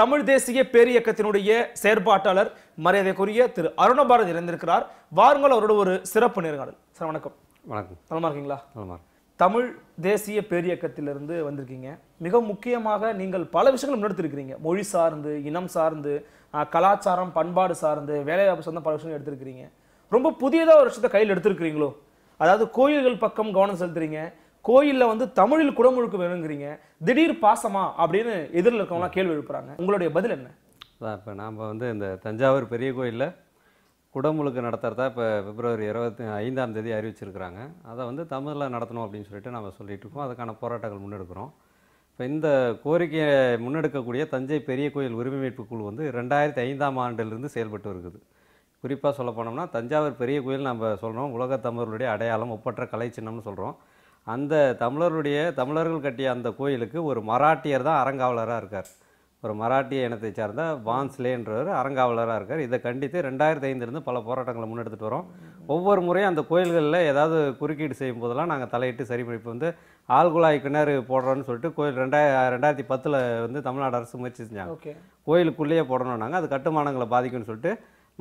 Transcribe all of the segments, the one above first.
தமிழ் தேசிய பேரியக்கத்தினுடைய செயற்பாட்டாளர் மரியாதைக்குரிய திரு அருணபாரதி இணைந்திருக்கிறார் வாருங்கள் அவரோட ஒரு சிறப்பு நேர்காணல் சார் வணக்கம் வணக்கம் நலமா இருக்கீங்களா தமிழ் தேசிய பேரியக்கத்திலிருந்து வந்திருக்கீங்க மிக முக்கியமாக நீங்கள் பல விஷயங்கள் முன்னெடுத்திருக்கிறீங்க மொழி சார்ந்து இனம் சார்ந்து கலாச்சாரம் பண்பாடு சார்ந்து வேலைவாய்ப்பு சார்ந்த பல விஷயங்கள் எடுத்திருக்கிறீங்க ரொம்ப புதியதாக ஒரு விஷயத்தை கையில் எடுத்திருக்கிறீங்களோ அதாவது கோயில்கள் பக்கம் கவனம் செலுத்துறீங்க கோயிலில் வந்து தமிழில் குடமுழுக்கு வேணுங்கிறீங்க திடீர் பாசமா அப்படின்னு எதிரில் இருக்கவங்களாம் கேள்வி எழுப்புறாங்க உங்களுடைய பதில் என்ன அதான் இப்போ நாம் வந்து இந்த தஞ்சாவூர் பெரிய கோயிலில் குடமுழுக்கு நடத்துகிறதா இப்போ பிப்ரவரி இருபத்தி ஐந்தாம் தேதி அறிவிச்சிருக்கிறாங்க அதை வந்து தமிழில் நடத்தணும் அப்படின்னு சொல்லிட்டு நம்ம சொல்லிட்டு இருக்கோம் அதுக்கான போராட்டங்கள் முன்னெடுக்கிறோம் இப்போ இந்த கோரிக்கையை முன்னெடுக்கக்கூடிய தஞ்சை பெரிய கோயில் உரிமைப்பு குழு வந்து ரெண்டாயிரத்தி ஐந்தாம் ஆண்டிலிருந்து செயல்பட்டு இருக்குது குறிப்பாக சொல்ல போனோம்னா தஞ்சாவூர் பெரிய கோயில் நம்ம சொல்கிறோம் உலக தமிழருடைய அடையாளம் ஒப்பற்ற கலை சின்னம்னு சொல்கிறோம் அந்த தமிழருடைய தமிழர்கள் கட்டிய அந்த கோயிலுக்கு ஒரு மராட்டியர் தான் அறங்காவலராக இருக்கார் ஒரு மராட்டிய இனத்தை சார்ந்த வான்ஸ்லேன்றவர் அறங்காவலராக இருக்கார் இதை கண்டித்து ரெண்டாயிரத்தி ஐந்துலேருந்து பல போராட்டங்களை முன்னெடுத்துட்டு வரோம் ஒவ்வொரு முறையும் அந்த கோயில்களில் ஏதாவது குறுக்கீடு செய்யும் போதெல்லாம் நாங்கள் தலையிட்டு சரி வந்து ஆழ்குழாய் கிணறு போடுறோன்னு சொல்லிட்டு கோயில் ரெண்டாய ரெண்டாயிரத்தி பத்தில் வந்து தமிழ்நாடு அரசு முயற்சி செஞ்சாங்க கோயிலுக்குள்ளேயே போடணும்னாங்க அது கட்டுமானங்களை பாதிக்கும்னு சொல்லிட்டு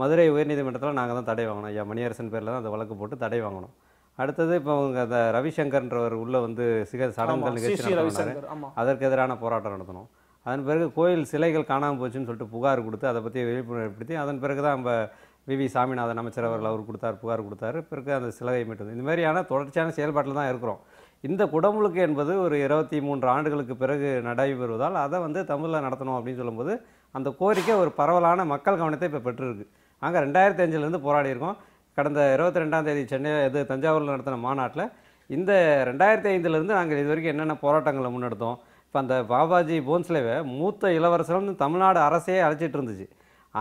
மதுரை உயர்நீதிமன்றத்தில் நாங்கள் தான் தடை வாங்கினோம் ஐயா மணியரசன் பேரில் தான் அந்த வழக்கு போட்டு தடை வாங்கினோம் அடுத்தது இப்போ அவங்க அந்த ரவிசங்கர்ன்றவர் உள்ளே வந்து சிக சடங்குகள் நிகழ்ச்சி நடத்தினார் அதற்கு எதிரான போராட்டம் நடத்தணும் அதன் பிறகு கோயில் சிலைகள் காணாமல் போச்சுன்னு சொல்லிட்டு புகார் கொடுத்து அதை பற்றி விழிப்புணர்வுப்படுத்தி அதன் பிறகு தான் நம்ம வி வி சாமிநாதன் அமைச்சர் அவர்கள் அவர் கொடுத்தார் புகார் கொடுத்தாரு பிறகு அந்த சிலையை மீட்டது இந்த மாதிரியான தொடர்ச்சியான செயல்பாட்டில் தான் இருக்கிறோம் இந்த குடமுழுக்கு என்பது ஒரு இருபத்தி மூன்று ஆண்டுகளுக்கு பிறகு நடைபெறுவதால் அதை வந்து தமிழில் நடத்தணும் அப்படின்னு சொல்லும்போது அந்த கோரிக்கை ஒரு பரவலான மக்கள் கவனத்தை இப்போ பெற்றிருக்கு நாங்கள் ரெண்டாயிரத்தி அஞ்சுலேருந்து போராடி இருக்கோம் கடந்த இருபத்தி ரெண்டாம் தேதி சென்னை இது தஞ்சாவூரில் நடத்தின மாநாட்டில் இந்த ரெண்டாயிரத்தி ஐந்துலேருந்து நாங்கள் இது வரைக்கும் என்னென்ன போராட்டங்களை முன்னெடுத்தோம் இப்போ அந்த பாபாஜி போன்ஸ்லேவை மூத்த இளவரசர்னு தமிழ்நாடு அரசே அழைச்சிட்டு இருந்துச்சு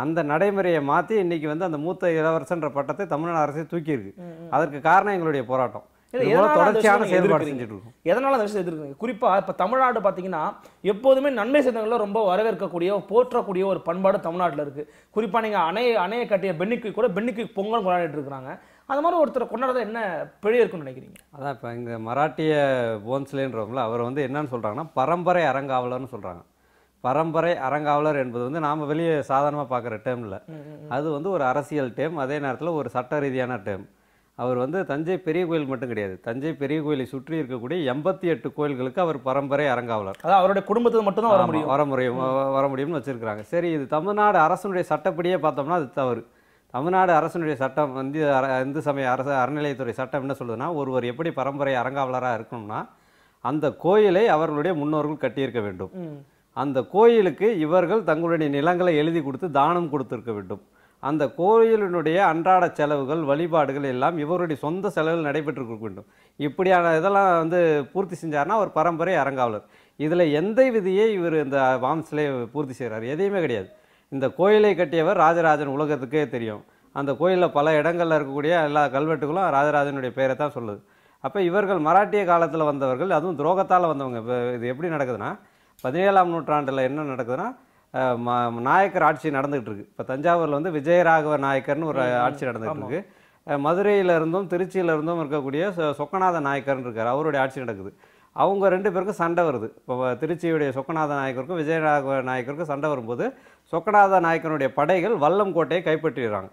அந்த நடைமுறையை மாற்றி இன்றைக்கி வந்து அந்த மூத்த இளவரசன்ற பட்டத்தை தமிழ்நாடு அரசே தூக்கியிருக்கு அதற்கு காரணம் எங்களுடைய போராட்டம் தொடர்ச்சியான செயல்பாடு செஞ்சுட்டு இருக்கும் எதனால் அந்த விஷயத்தை எதிர்க்கிறீங்க குறிப்பாக இப்போ தமிழ்நாடு பாத்தீங்கன்னா எப்போதுமே நன்மை செய்தவங்களை ரொம்ப வரவேற்கக்கூடிய போற்றக்கூடிய ஒரு பண்பாடு தமிழ்நாட்டில் இருக்கு குறிப்பா நீங்க அணைய அணையை கட்டிய பெண்ணுக்கு கூட பெண்ணுக்கு பொங்கல் கொண்டாடிட்டு இருக்கிறாங்க அந்த மாதிரி ஒருத்தர் கொண்டாடுறது என்ன பிழை இருக்குன்னு நினைக்கிறீங்க அதான் இப்ப இங்கே மராட்டிய போன்ஸ்லேன்றவங்கள அவர் வந்து என்னன்னு சொல்றாங்கன்னா பரம்பரை அரங்காவலர்னு சொல்றாங்க பரம்பரை அறங்காவலர் என்பது வந்து நாம வெளியே சாதாரணமாக பார்க்குற டேர்மில் அது வந்து ஒரு அரசியல் டேம் அதே நேரத்தில் ஒரு சட்ட ரீதியான டேம் அவர் வந்து தஞ்சை பெரிய கோயில் மட்டும் கிடையாது தஞ்சை பெரிய கோயிலை சுற்றி இருக்கக்கூடிய எண்பத்தி எட்டு கோயில்களுக்கு அவர் பரம்பரை அரங்காவலர் அதாவது அவருடைய குடும்பத்துக்கு மட்டும் தான் வர முடியும் வர முடியும் வர முடியும்னு வச்சுருக்கிறாங்க சரி இது தமிழ்நாடு அரசனுடைய சட்டப்படியே பார்த்தோம்னா அது தவறு தமிழ்நாடு அரசனுடைய சட்டம் வந்து இந்து சமய அரசு அறநிலையத்துறை சட்டம் என்ன சொல்லுதுன்னா ஒருவர் எப்படி பரம்பரை அரங்காவலராக இருக்கணும்னா அந்த கோயிலை அவர்களுடைய முன்னோர்கள் கட்டியிருக்க வேண்டும் அந்த கோயிலுக்கு இவர்கள் தங்களுடைய நிலங்களை எழுதி கொடுத்து தானம் கொடுத்துருக்க வேண்டும் அந்த கோயிலினுடைய அன்றாட செலவுகள் வழிபாடுகள் எல்லாம் இவருடைய சொந்த செலவில் நடைபெற்று வேண்டும் இப்படியான இதெல்லாம் வந்து பூர்த்தி செஞ்சார்னா ஒரு பரம்பரை அரங்காவலர் இதில் எந்த விதியை இவர் இந்த வாம்ஸ்லே பூர்த்தி செய்கிறார் எதையுமே கிடையாது இந்த கோயிலை கட்டியவர் ராஜராஜன் உலகத்துக்கே தெரியும் அந்த கோயிலில் பல இடங்களில் இருக்கக்கூடிய எல்லா கல்வெட்டுகளும் ராஜராஜனுடைய பெயரை தான் சொல்லுது அப்போ இவர்கள் மராட்டிய காலத்தில் வந்தவர்கள் அதுவும் துரோகத்தால் வந்தவங்க இப்போ இது எப்படி நடக்குதுன்னா பதினேழாம் நூற்றாண்டில் என்ன நடக்குதுன்னா நாயக்கர் ஆட்சி நடந்துகிட்டு இருக்கு இப்போ தஞ்சாவூரில் வந்து விஜயராகவ நாயக்கர்னு ஒரு ஆட்சி நடந்துகிட்டு இருக்கு திருச்சியில் இருந்தும் இருக்கக்கூடிய சொக்கநாத நாயக்கர்னு இருக்கார் அவருடைய ஆட்சி நடக்குது அவங்க ரெண்டு பேருக்கும் சண்டை வருது இப்போ திருச்சியுடைய சொக்கநாத நாயக்கருக்கும் விஜயராகவ நாயக்கருக்கும் சண்டை வரும்போது சொக்கநாத நாயக்கனுடைய படைகள் வல்லம் கோட்டையை கைப்பற்றிடுறாங்க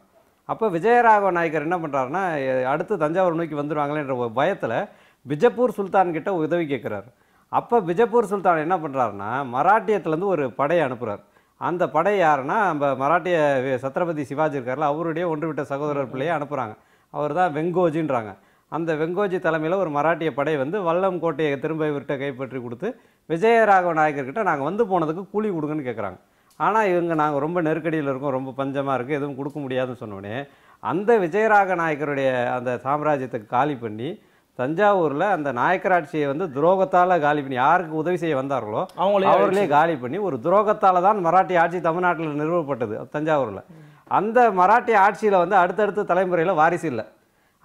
அப்போ விஜயராகவ நாயக்கர் என்ன பண்ணுறாருன்னா அடுத்து தஞ்சாவூர் நோக்கி வந்துடுவாங்களேன்ற ஒரு பயத்தில் பிஜப்பூர் சுல்தான் கிட்ட உதவி கேட்குறாரு அப்போ பிஜப்பூர் சுல்தான் என்ன பண்ணுறாருன்னா மராட்டியத்துலேருந்து ஒரு படையை அனுப்புகிறார் அந்த படை யாருன்னா நம்ம மராட்டிய சத்ரபதி சிவாஜி இருக்கார்ல அவருடைய ஒன்றுவிட்ட சகோதரர் பிள்ளையை அனுப்புகிறாங்க அவர் தான் வெங்கோஜின்றாங்க அந்த வெங்கோஜி தலைமையில் ஒரு மராட்டிய படை வந்து வல்லம் கோட்டையை திரும்ப இவர்கிட்ட கைப்பற்றி கொடுத்து விஜயராகவ நாயகர்கிட்ட நாங்கள் வந்து போனதுக்கு கூலி கொடுங்கன்னு கேட்குறாங்க ஆனால் இவங்க நாங்கள் ரொம்ப நெருக்கடியில் இருக்கோம் ரொம்ப பஞ்சமாக இருக்குது எதுவும் கொடுக்க முடியாதுன்னு சொன்னோடனே அந்த விஜயராக நாயக்கருடைய அந்த சாம்ராஜ்யத்தை காலி பண்ணி தஞ்சாவூரில் அந்த நாயக்கராட்சியை வந்து துரோகத்தால் காலி பண்ணி யாருக்கு உதவி செய்ய வந்தார்களோ அவர்களே காலி பண்ணி ஒரு துரோகத்தால் தான் மராட்டி ஆட்சி தமிழ்நாட்டில் நிறுவப்பட்டது தஞ்சாவூரில் அந்த மராட்டி ஆட்சியில் வந்து அடுத்தடுத்த தலைமுறையில் வாரிசு இல்லை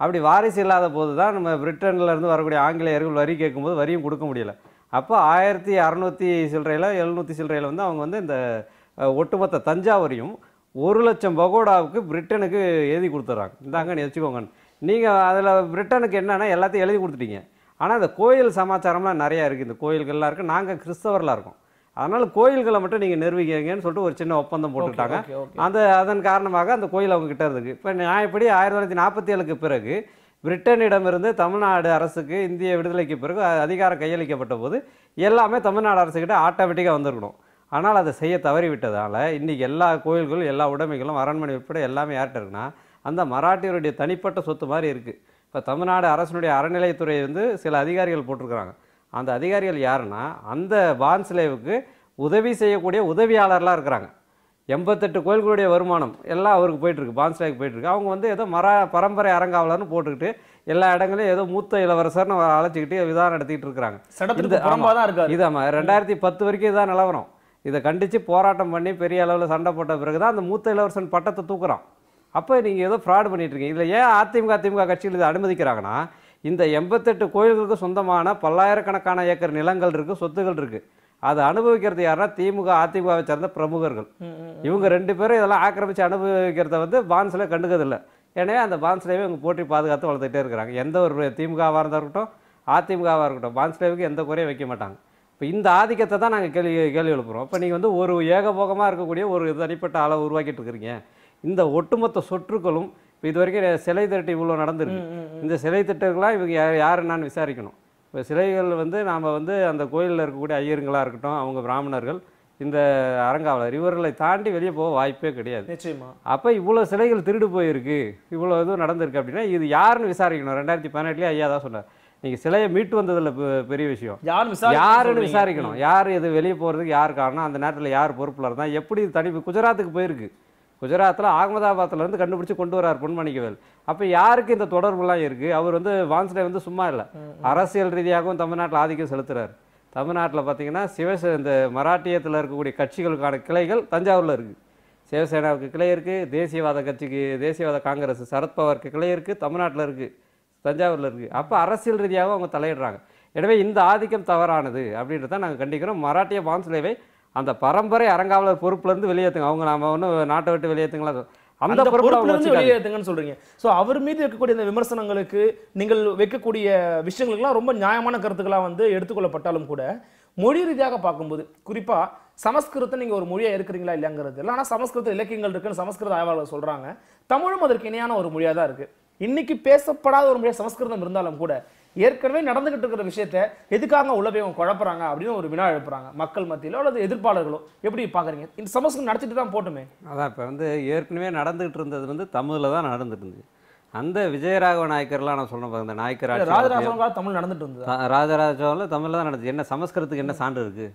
அப்படி வாரிசு இல்லாத போது தான் நம்ம பிரிட்டன்லேருந்து வரக்கூடிய ஆங்கிலேயர்கள் வரி கேட்கும்போது வரியும் கொடுக்க முடியல அப்போ ஆயிரத்தி அறநூற்றி சில்லறையில் எழுநூற்றி சில்லறையில் வந்து அவங்க வந்து இந்த ஒட்டுமொத்த தஞ்சாவூரையும் ஒரு லட்சம் பகோடாவுக்கு பிரிட்டனுக்கு எழுதி கொடுத்துட்றாங்க இந்தாங்கன்னு வச்சுக்கோங்கன்னு நீங்கள் அதில் பிரிட்டனுக்கு என்னென்னா எல்லாத்தையும் எழுதி கொடுத்துட்டீங்க ஆனால் இந்த கோயில் சமாச்சாரம்லாம் நிறையா இருக்குது இந்த கோயில்கள்லாம் இருக்குது நாங்கள் கிறிஸ்தவர்களாக இருக்கோம் அதனால் கோயில்களை மட்டும் நீங்கள் நிர்வகிங்கன்னு சொல்லிட்டு ஒரு சின்ன ஒப்பந்தம் போட்டுக்கிட்டாங்க அந்த அதன் காரணமாக அந்த கோயில் அவங்க கிட்டே இருக்குது இப்போ நியாயப்படி ஆயிரத்தி தொள்ளாயிரத்தி நாற்பத்தி ஏழுக்கு பிறகு பிரிட்டனிடமிருந்து தமிழ்நாடு அரசுக்கு இந்திய விடுதலைக்கு பிறகு அதிகாரம் கையளிக்கப்பட்ட போது எல்லாமே தமிழ்நாடு அரசுக்கிட்ட ஆட்டோமேட்டிக்காக வந்திருக்கணும் ஆனால் அதை செய்ய தவறிவிட்டதால் இன்றைக்கி எல்லா கோயில்களும் எல்லா உடைமைகளும் அரண்மனை உட்பட எல்லாமே யார்கிட்ட இருக்குன்னா அந்த மராட்டியருடைய தனிப்பட்ட சொத்து மாதிரி இருக்குது இப்போ தமிழ்நாடு அரசனுடைய அறநிலையத்துறை வந்து சில அதிகாரிகள் போட்டிருக்கிறாங்க அந்த அதிகாரிகள் யாருன்னா அந்த பான்ஸ்லேவுக்கு உதவி செய்யக்கூடிய உதவியாளர்லாம் இருக்கிறாங்க எண்பத்தெட்டு கோயில்களுடைய வருமானம் எல்லாம் அவருக்கு போயிட்டுருக்கு பான்ஸ்லேவுக்கு போயிட்டுருக்கு அவங்க வந்து ஏதோ மரா பரம்பரை அரங்காவலர்னு போட்டுக்கிட்டு எல்லா இடங்களையும் ஏதோ மூத்த இளவரசர்னு அழைச்சிக்கிட்டு விதம் நடத்திக்கிட்டு இருக்கிறாங்க இது ஆமாம் ரெண்டாயிரத்தி பத்து வரைக்கும் இதான் நிலவரம் இதை கண்டித்து போராட்டம் பண்ணி பெரிய அளவில் சண்டை போட்ட பிறகு தான் அந்த மூத்த இளவரசன் பட்டத்தை தூக்குறான் அப்போ நீங்கள் ஏதோ ஃப்ராடு இருக்கீங்க இதில் ஏன் அதிமுக அதிமுக கட்சிகள் இதை அனுமதிக்கிறாங்கன்னா இந்த எண்பத்தெட்டு கோயில்களுக்கு சொந்தமான பல்லாயிரக்கணக்கான ஏக்கர் நிலங்கள் இருக்குது சொத்துகள் இருக்குது அது அனுபவிக்கிறது யாருன்னா திமுக அதிமுகவை சேர்ந்த பிரமுகர்கள் இவங்க ரெண்டு பேரும் இதெல்லாம் ஆக்கிரமித்து அனுபவிக்கிறத வந்து பான்ஸில் கண்டுக்கிறதில்லை ஏன்னா அந்த பான்ஸ்லேவே இவங்க போட்டி பாதுகாத்து வளர்த்துட்டே இருக்கிறாங்க எந்த ஒரு திமுகவாக இருந்தால் இருக்கட்டும் அதிமுகவாக இருக்கட்டும் பான்ஸ்லேவுக்கு எந்த குறையும் வைக்க மாட்டாங்க இப்போ இந்த ஆதிக்கத்தை தான் நாங்கள் கேள்வி கேள்வி எழுப்புகிறோம் இப்போ நீங்கள் வந்து ஒரு ஏகபோகமாக இருக்கக்கூடிய ஒரு தனிப்பட்ட அளவு உருவாக்கிட்டு இருக்கிறீங்க இந்த ஒட்டுமொத்த சொற்றுக்களும் இப்போ இது வரைக்கும் சிலை திரட்டு இவ்வளோ நடந்திருக்கு இந்த சிலை திட்டங்களாக இவங்க யார் யார் என்னான்னு விசாரிக்கணும் இப்போ சிலைகள் வந்து நாம் வந்து அந்த கோயிலில் இருக்கக்கூடிய ஐயருங்களாக இருக்கட்டும் அவங்க பிராமணர்கள் இந்த அரங்காவலர் இவர்களை தாண்டி வெளியே போக வாய்ப்பே கிடையாது நிச்சயமா அப்போ இவ்வளோ சிலைகள் திருடு போயிருக்கு இவ்வளோ இதுவும் நடந்திருக்கு அப்படின்னா இது யாருன்னு விசாரிக்கணும் ரெண்டாயிரத்தி பதினெட்டுலேயே ஐயா தான் சொன்னார் நீங்கள் சிலையை மீட்டு வந்ததில் பெரிய விஷயம் யாருன்னு விசாரிக்கணும் யார் இது வெளியே போகிறதுக்கு யார் காரணம் அந்த நேரத்தில் யார் பொறுப்பில் இருந்தால் எப்படி தனி குஜராத்துக்கு போயிருக்கு குஜராத்தில் அகமதாபாத்திலேருந்து கண்டுபிடிச்சி கொண்டு வரார் பொன்மணிக்கவேல் அப்போ யாருக்கு இந்த தொடர்புலாம் இருக்குது அவர் வந்து வான்ஸ்டே வந்து சும்மா இல்லை அரசியல் ரீதியாகவும் தமிழ்நாட்டில் ஆதிக்கம் செலுத்துகிறார் தமிழ்நாட்டில் பார்த்தீங்கன்னா சிவசே இந்த மராட்டியத்தில் இருக்கக்கூடிய கட்சிகளுக்கான கிளைகள் தஞ்சாவூரில் இருக்குது சிவசேனாவுக்கு கிளை இருக்குது தேசியவாத கட்சிக்கு தேசியவாத காங்கிரஸ் சரத்பவருக்கு கிளை இருக்குது தமிழ்நாட்டில் இருக்குது தஞ்சாவூரில் இருக்குது அப்போ அரசியல் ரீதியாகவும் அவங்க தலையிடுறாங்க எனவே இந்த ஆதிக்கம் தவறானது அப்படின்றத நாங்கள் கண்டிக்கிறோம் மராட்டிய வான்ஸ்லேவை அந்த பரம்பரை அரங்காவலர் பொறுப்புலேருந்து வெளியேற்றுங்க அவங்க நாம ஒன்றும் நாட்டை விட்டு வெளியேற்றுங்களா அந்த பொறுப்புலேருந்து வெளியேற்றுங்கன்னு சொல்றீங்க ஸோ அவர் மீது இருக்கக்கூடிய இந்த விமர்சனங்களுக்கு நீங்கள் வைக்கக்கூடிய விஷயங்களுக்குலாம் ரொம்ப நியாயமான கருத்துக்களாக வந்து எடுத்துக்கொள்ளப்பட்டாலும் கூட மொழி ரீதியாக பார்க்கும்போது குறிப்பாக சமஸ்கிருதம் நீங்கள் ஒரு மொழியாக இருக்கிறீங்களா இல்லைங்கிறது இல்லை ஆனால் சமஸ்கிருத இலக்கியங்கள் இருக்குன்னு சமஸ்கிருத ஆய்வாளர் சொல்கிறாங்க தமிழும் அதற்கு இணையான ஒரு மொழியாக தான் இருக்குது இன்னைக்கு பேசப்படாத ஒரு மொழியாக சமஸ்கிருதம் இருந்தாலும் கூட ஏற்கனவே நடந்துகிட்டு இருக்கிற விஷயத்த எதுக்காக உள்ள போய் அவங்க குழப்பறாங்க அப்படின்னு ஒரு வினா எழுப்புறாங்க மக்கள் மத்தியிலோ அல்லது எதிர்ப்பாளர்களோ எப்படி பார்க்குறீங்க இந்த சமஸ்கிருதம் நடத்திட்டு தான் போட்டுமே அதான் இப்போ வந்து ஏற்கனவே நடந்துகிட்டு இருந்தது வந்து தமிழில் தான் நடந்துட்டு இருந்துச்சு அந்த விஜயராகவ நாயக்கர்லாம் நான் சொன்னேன் இந்த நாயக்கர் ராஜராஜ தமிழ் நடந்துட்டு இருந்தது ராஜராஜாவில் தமிழில் தான் நடந்துச்சு என்ன சமஸ்கிருதத்துக்கு என்ன சான்று இருக்குது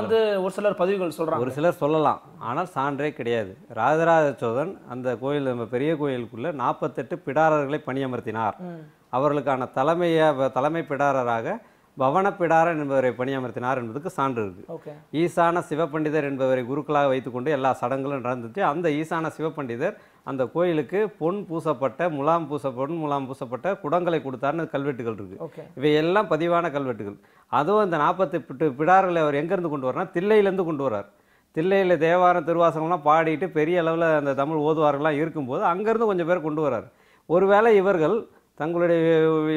வந்து ஒரு சிலர் பதிவுகள் சொல்கிறாங்க ஒரு சிலர் சொல்லலாம் ஆனால் சான்றே கிடையாது ராஜராஜ சோழன் அந்த கோயில் நம்ம பெரிய கோயிலுக்குள்ள நாற்பத்தெட்டு பிடாரர்களை பணியமர்த்தினார் அவர்களுக்கான தலைமைய தலைமை பிடாரராக பவன பிடாரன் என்பவரை பணியமர்த்தினார் என்பதுக்கு சான்று இருக்கு ஈசான சிவபண்டிதர் என்பவரை குருக்களாக வைத்துக்கொண்டு எல்லா சடங்குகளும் நடந்துச்சு அந்த ஈசான சிவபண்டிதர் அந்த கோயிலுக்கு பொன் பூசப்பட்ட முலாம் பூச பொன் முலாம் பூசப்பட்ட குடங்களை கொடுத்தார்னு கல்வெட்டுகள் இருக்கு இவையெல்லாம் பதிவான கல்வெட்டுகள் அதுவும் அந்த நாற்பத்தி பிட்டு பிடார்களை அவர் எங்கேருந்து கொண்டு வரார் தில்லையிலேருந்து கொண்டு வர்றார் தில்லையில் தேவாரம் திருவாசகம்லாம் பாடிட்டு பெரிய அளவில் அந்த தமிழ் ஓதுவார்கள்லாம் இருக்கும்போது அங்கேருந்து கொஞ்சம் பேர் கொண்டு வரார் ஒருவேளை இவர்கள் தங்களுடைய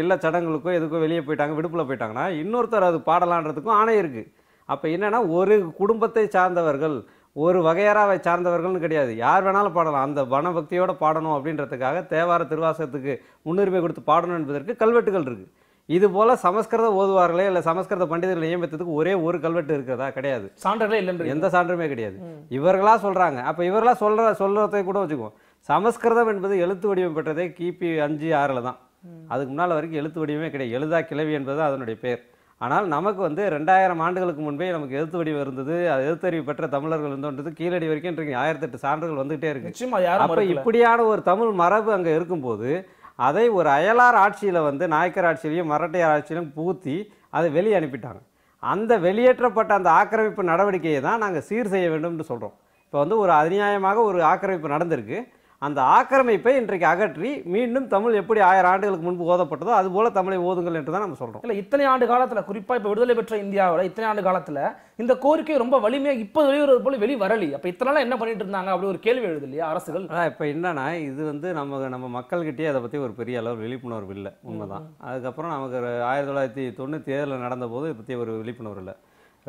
இல்ல சடங்குகளுக்கோ எதுக்கோ வெளியே போயிட்டாங்க விடுப்பில் போயிட்டாங்கன்னா இன்னொருத்தர் அது பாடலான்றதுக்கும் ஆணை இருக்குது அப்போ என்னென்னா ஒரு குடும்பத்தை சார்ந்தவர்கள் ஒரு வகையறாவை சார்ந்தவர்கள்னு கிடையாது யார் வேணாலும் பாடலாம் அந்த வனபக்தியோடு பாடணும் அப்படின்றதுக்காக தேவார திருவாசகத்துக்கு முன்னுரிமை கொடுத்து பாடணும் என்பதற்கு கல்வெட்டுகள் இருக்குது இது போல சமஸ்கிருத ஓதுவார்களே இல்லை சமஸ்கிருத பண்டிதர்கள் நியமித்ததுக்கு ஒரே ஒரு கல்வெட்டு இருக்கிறதா கிடையாது சான்றே இல்லை எந்த சான்றுமே கிடையாது இவர்களா சொல்றாங்க அப்ப இவர்களா சொல்ற சொல்றதை கூட வச்சுக்குவோம் சமஸ்கிருதம் என்பது எழுத்து வடிவம் பெற்றதே கிபி அஞ்சு ஆறில் தான் அதுக்கு முன்னால் வரைக்கும் எழுத்து வடிவமே கிடையாது எழுதா கிழவி என்பது அதனுடைய பேர் ஆனால் நமக்கு வந்து ரெண்டாயிரம் ஆண்டுகளுக்கு முன்பே நமக்கு எழுத்து வடிவம் இருந்தது அது எழுத்தறிவு பெற்ற தமிழர்கள் இருந்தோன்றது கீழடி வரைக்கும் இருக்கு ஆயிரத்தி எட்டு சான்றுகள் வந்துகிட்டே இருக்கு அப்போ இப்படியான ஒரு தமிழ் மரபு அங்கே இருக்கும்போது அதை ஒரு அயலார் ஆட்சியில் வந்து நாயக்கர் ஆட்சியிலையும் மரட்டையார் ஆட்சியிலும் பூத்தி அதை வெளியே அனுப்பிட்டாங்க அந்த வெளியேற்றப்பட்ட அந்த ஆக்கிரமிப்பு நடவடிக்கையை தான் நாங்கள் சீர் செய்ய வேண்டும்னு சொல்கிறோம் இப்போ வந்து ஒரு அநியாயமாக ஒரு ஆக்கிரமிப்பு நடந்திருக்கு அந்த ஆக்கிரமிப்பை இன்றைக்கு அகற்றி மீண்டும் தமிழ் எப்படி ஆயிரம் ஆண்டுகளுக்கு முன்பு ஓதப்பட்டதோ அது போல தமிழை ஓதுங்கள் என்று தான் நம்ம சொல்கிறோம் இல்லை இத்தனை ஆண்டு காலத்தில் குறிப்பாக இப்போ விடுதலை பெற்ற இந்தியாவில் இத்தனை ஆண்டு காலத்தில் இந்த கோரிக்கை ரொம்ப வலிமையாக இப்போ வெளிவருவது போல வெளி வரலி அப்போ இத்தனை என்ன பண்ணிட்டு இருந்தாங்க அப்படி ஒரு கேள்வி எழுது இல்லையா அரசுகள் இப்போ என்னன்னா இது வந்து நம்ம நம்ம மக்கள்கிட்டயே அதை பற்றி ஒரு பெரிய அளவு விழிப்புணர்வு இல்லை உண்மைதான் அதுக்கப்புறம் நமக்கு ஆயிரத்தி தொள்ளாயிரத்தி தொண்ணூற்றி நடந்த போது இதை பற்றி ஒரு விழிப்புணர்வு இல்லை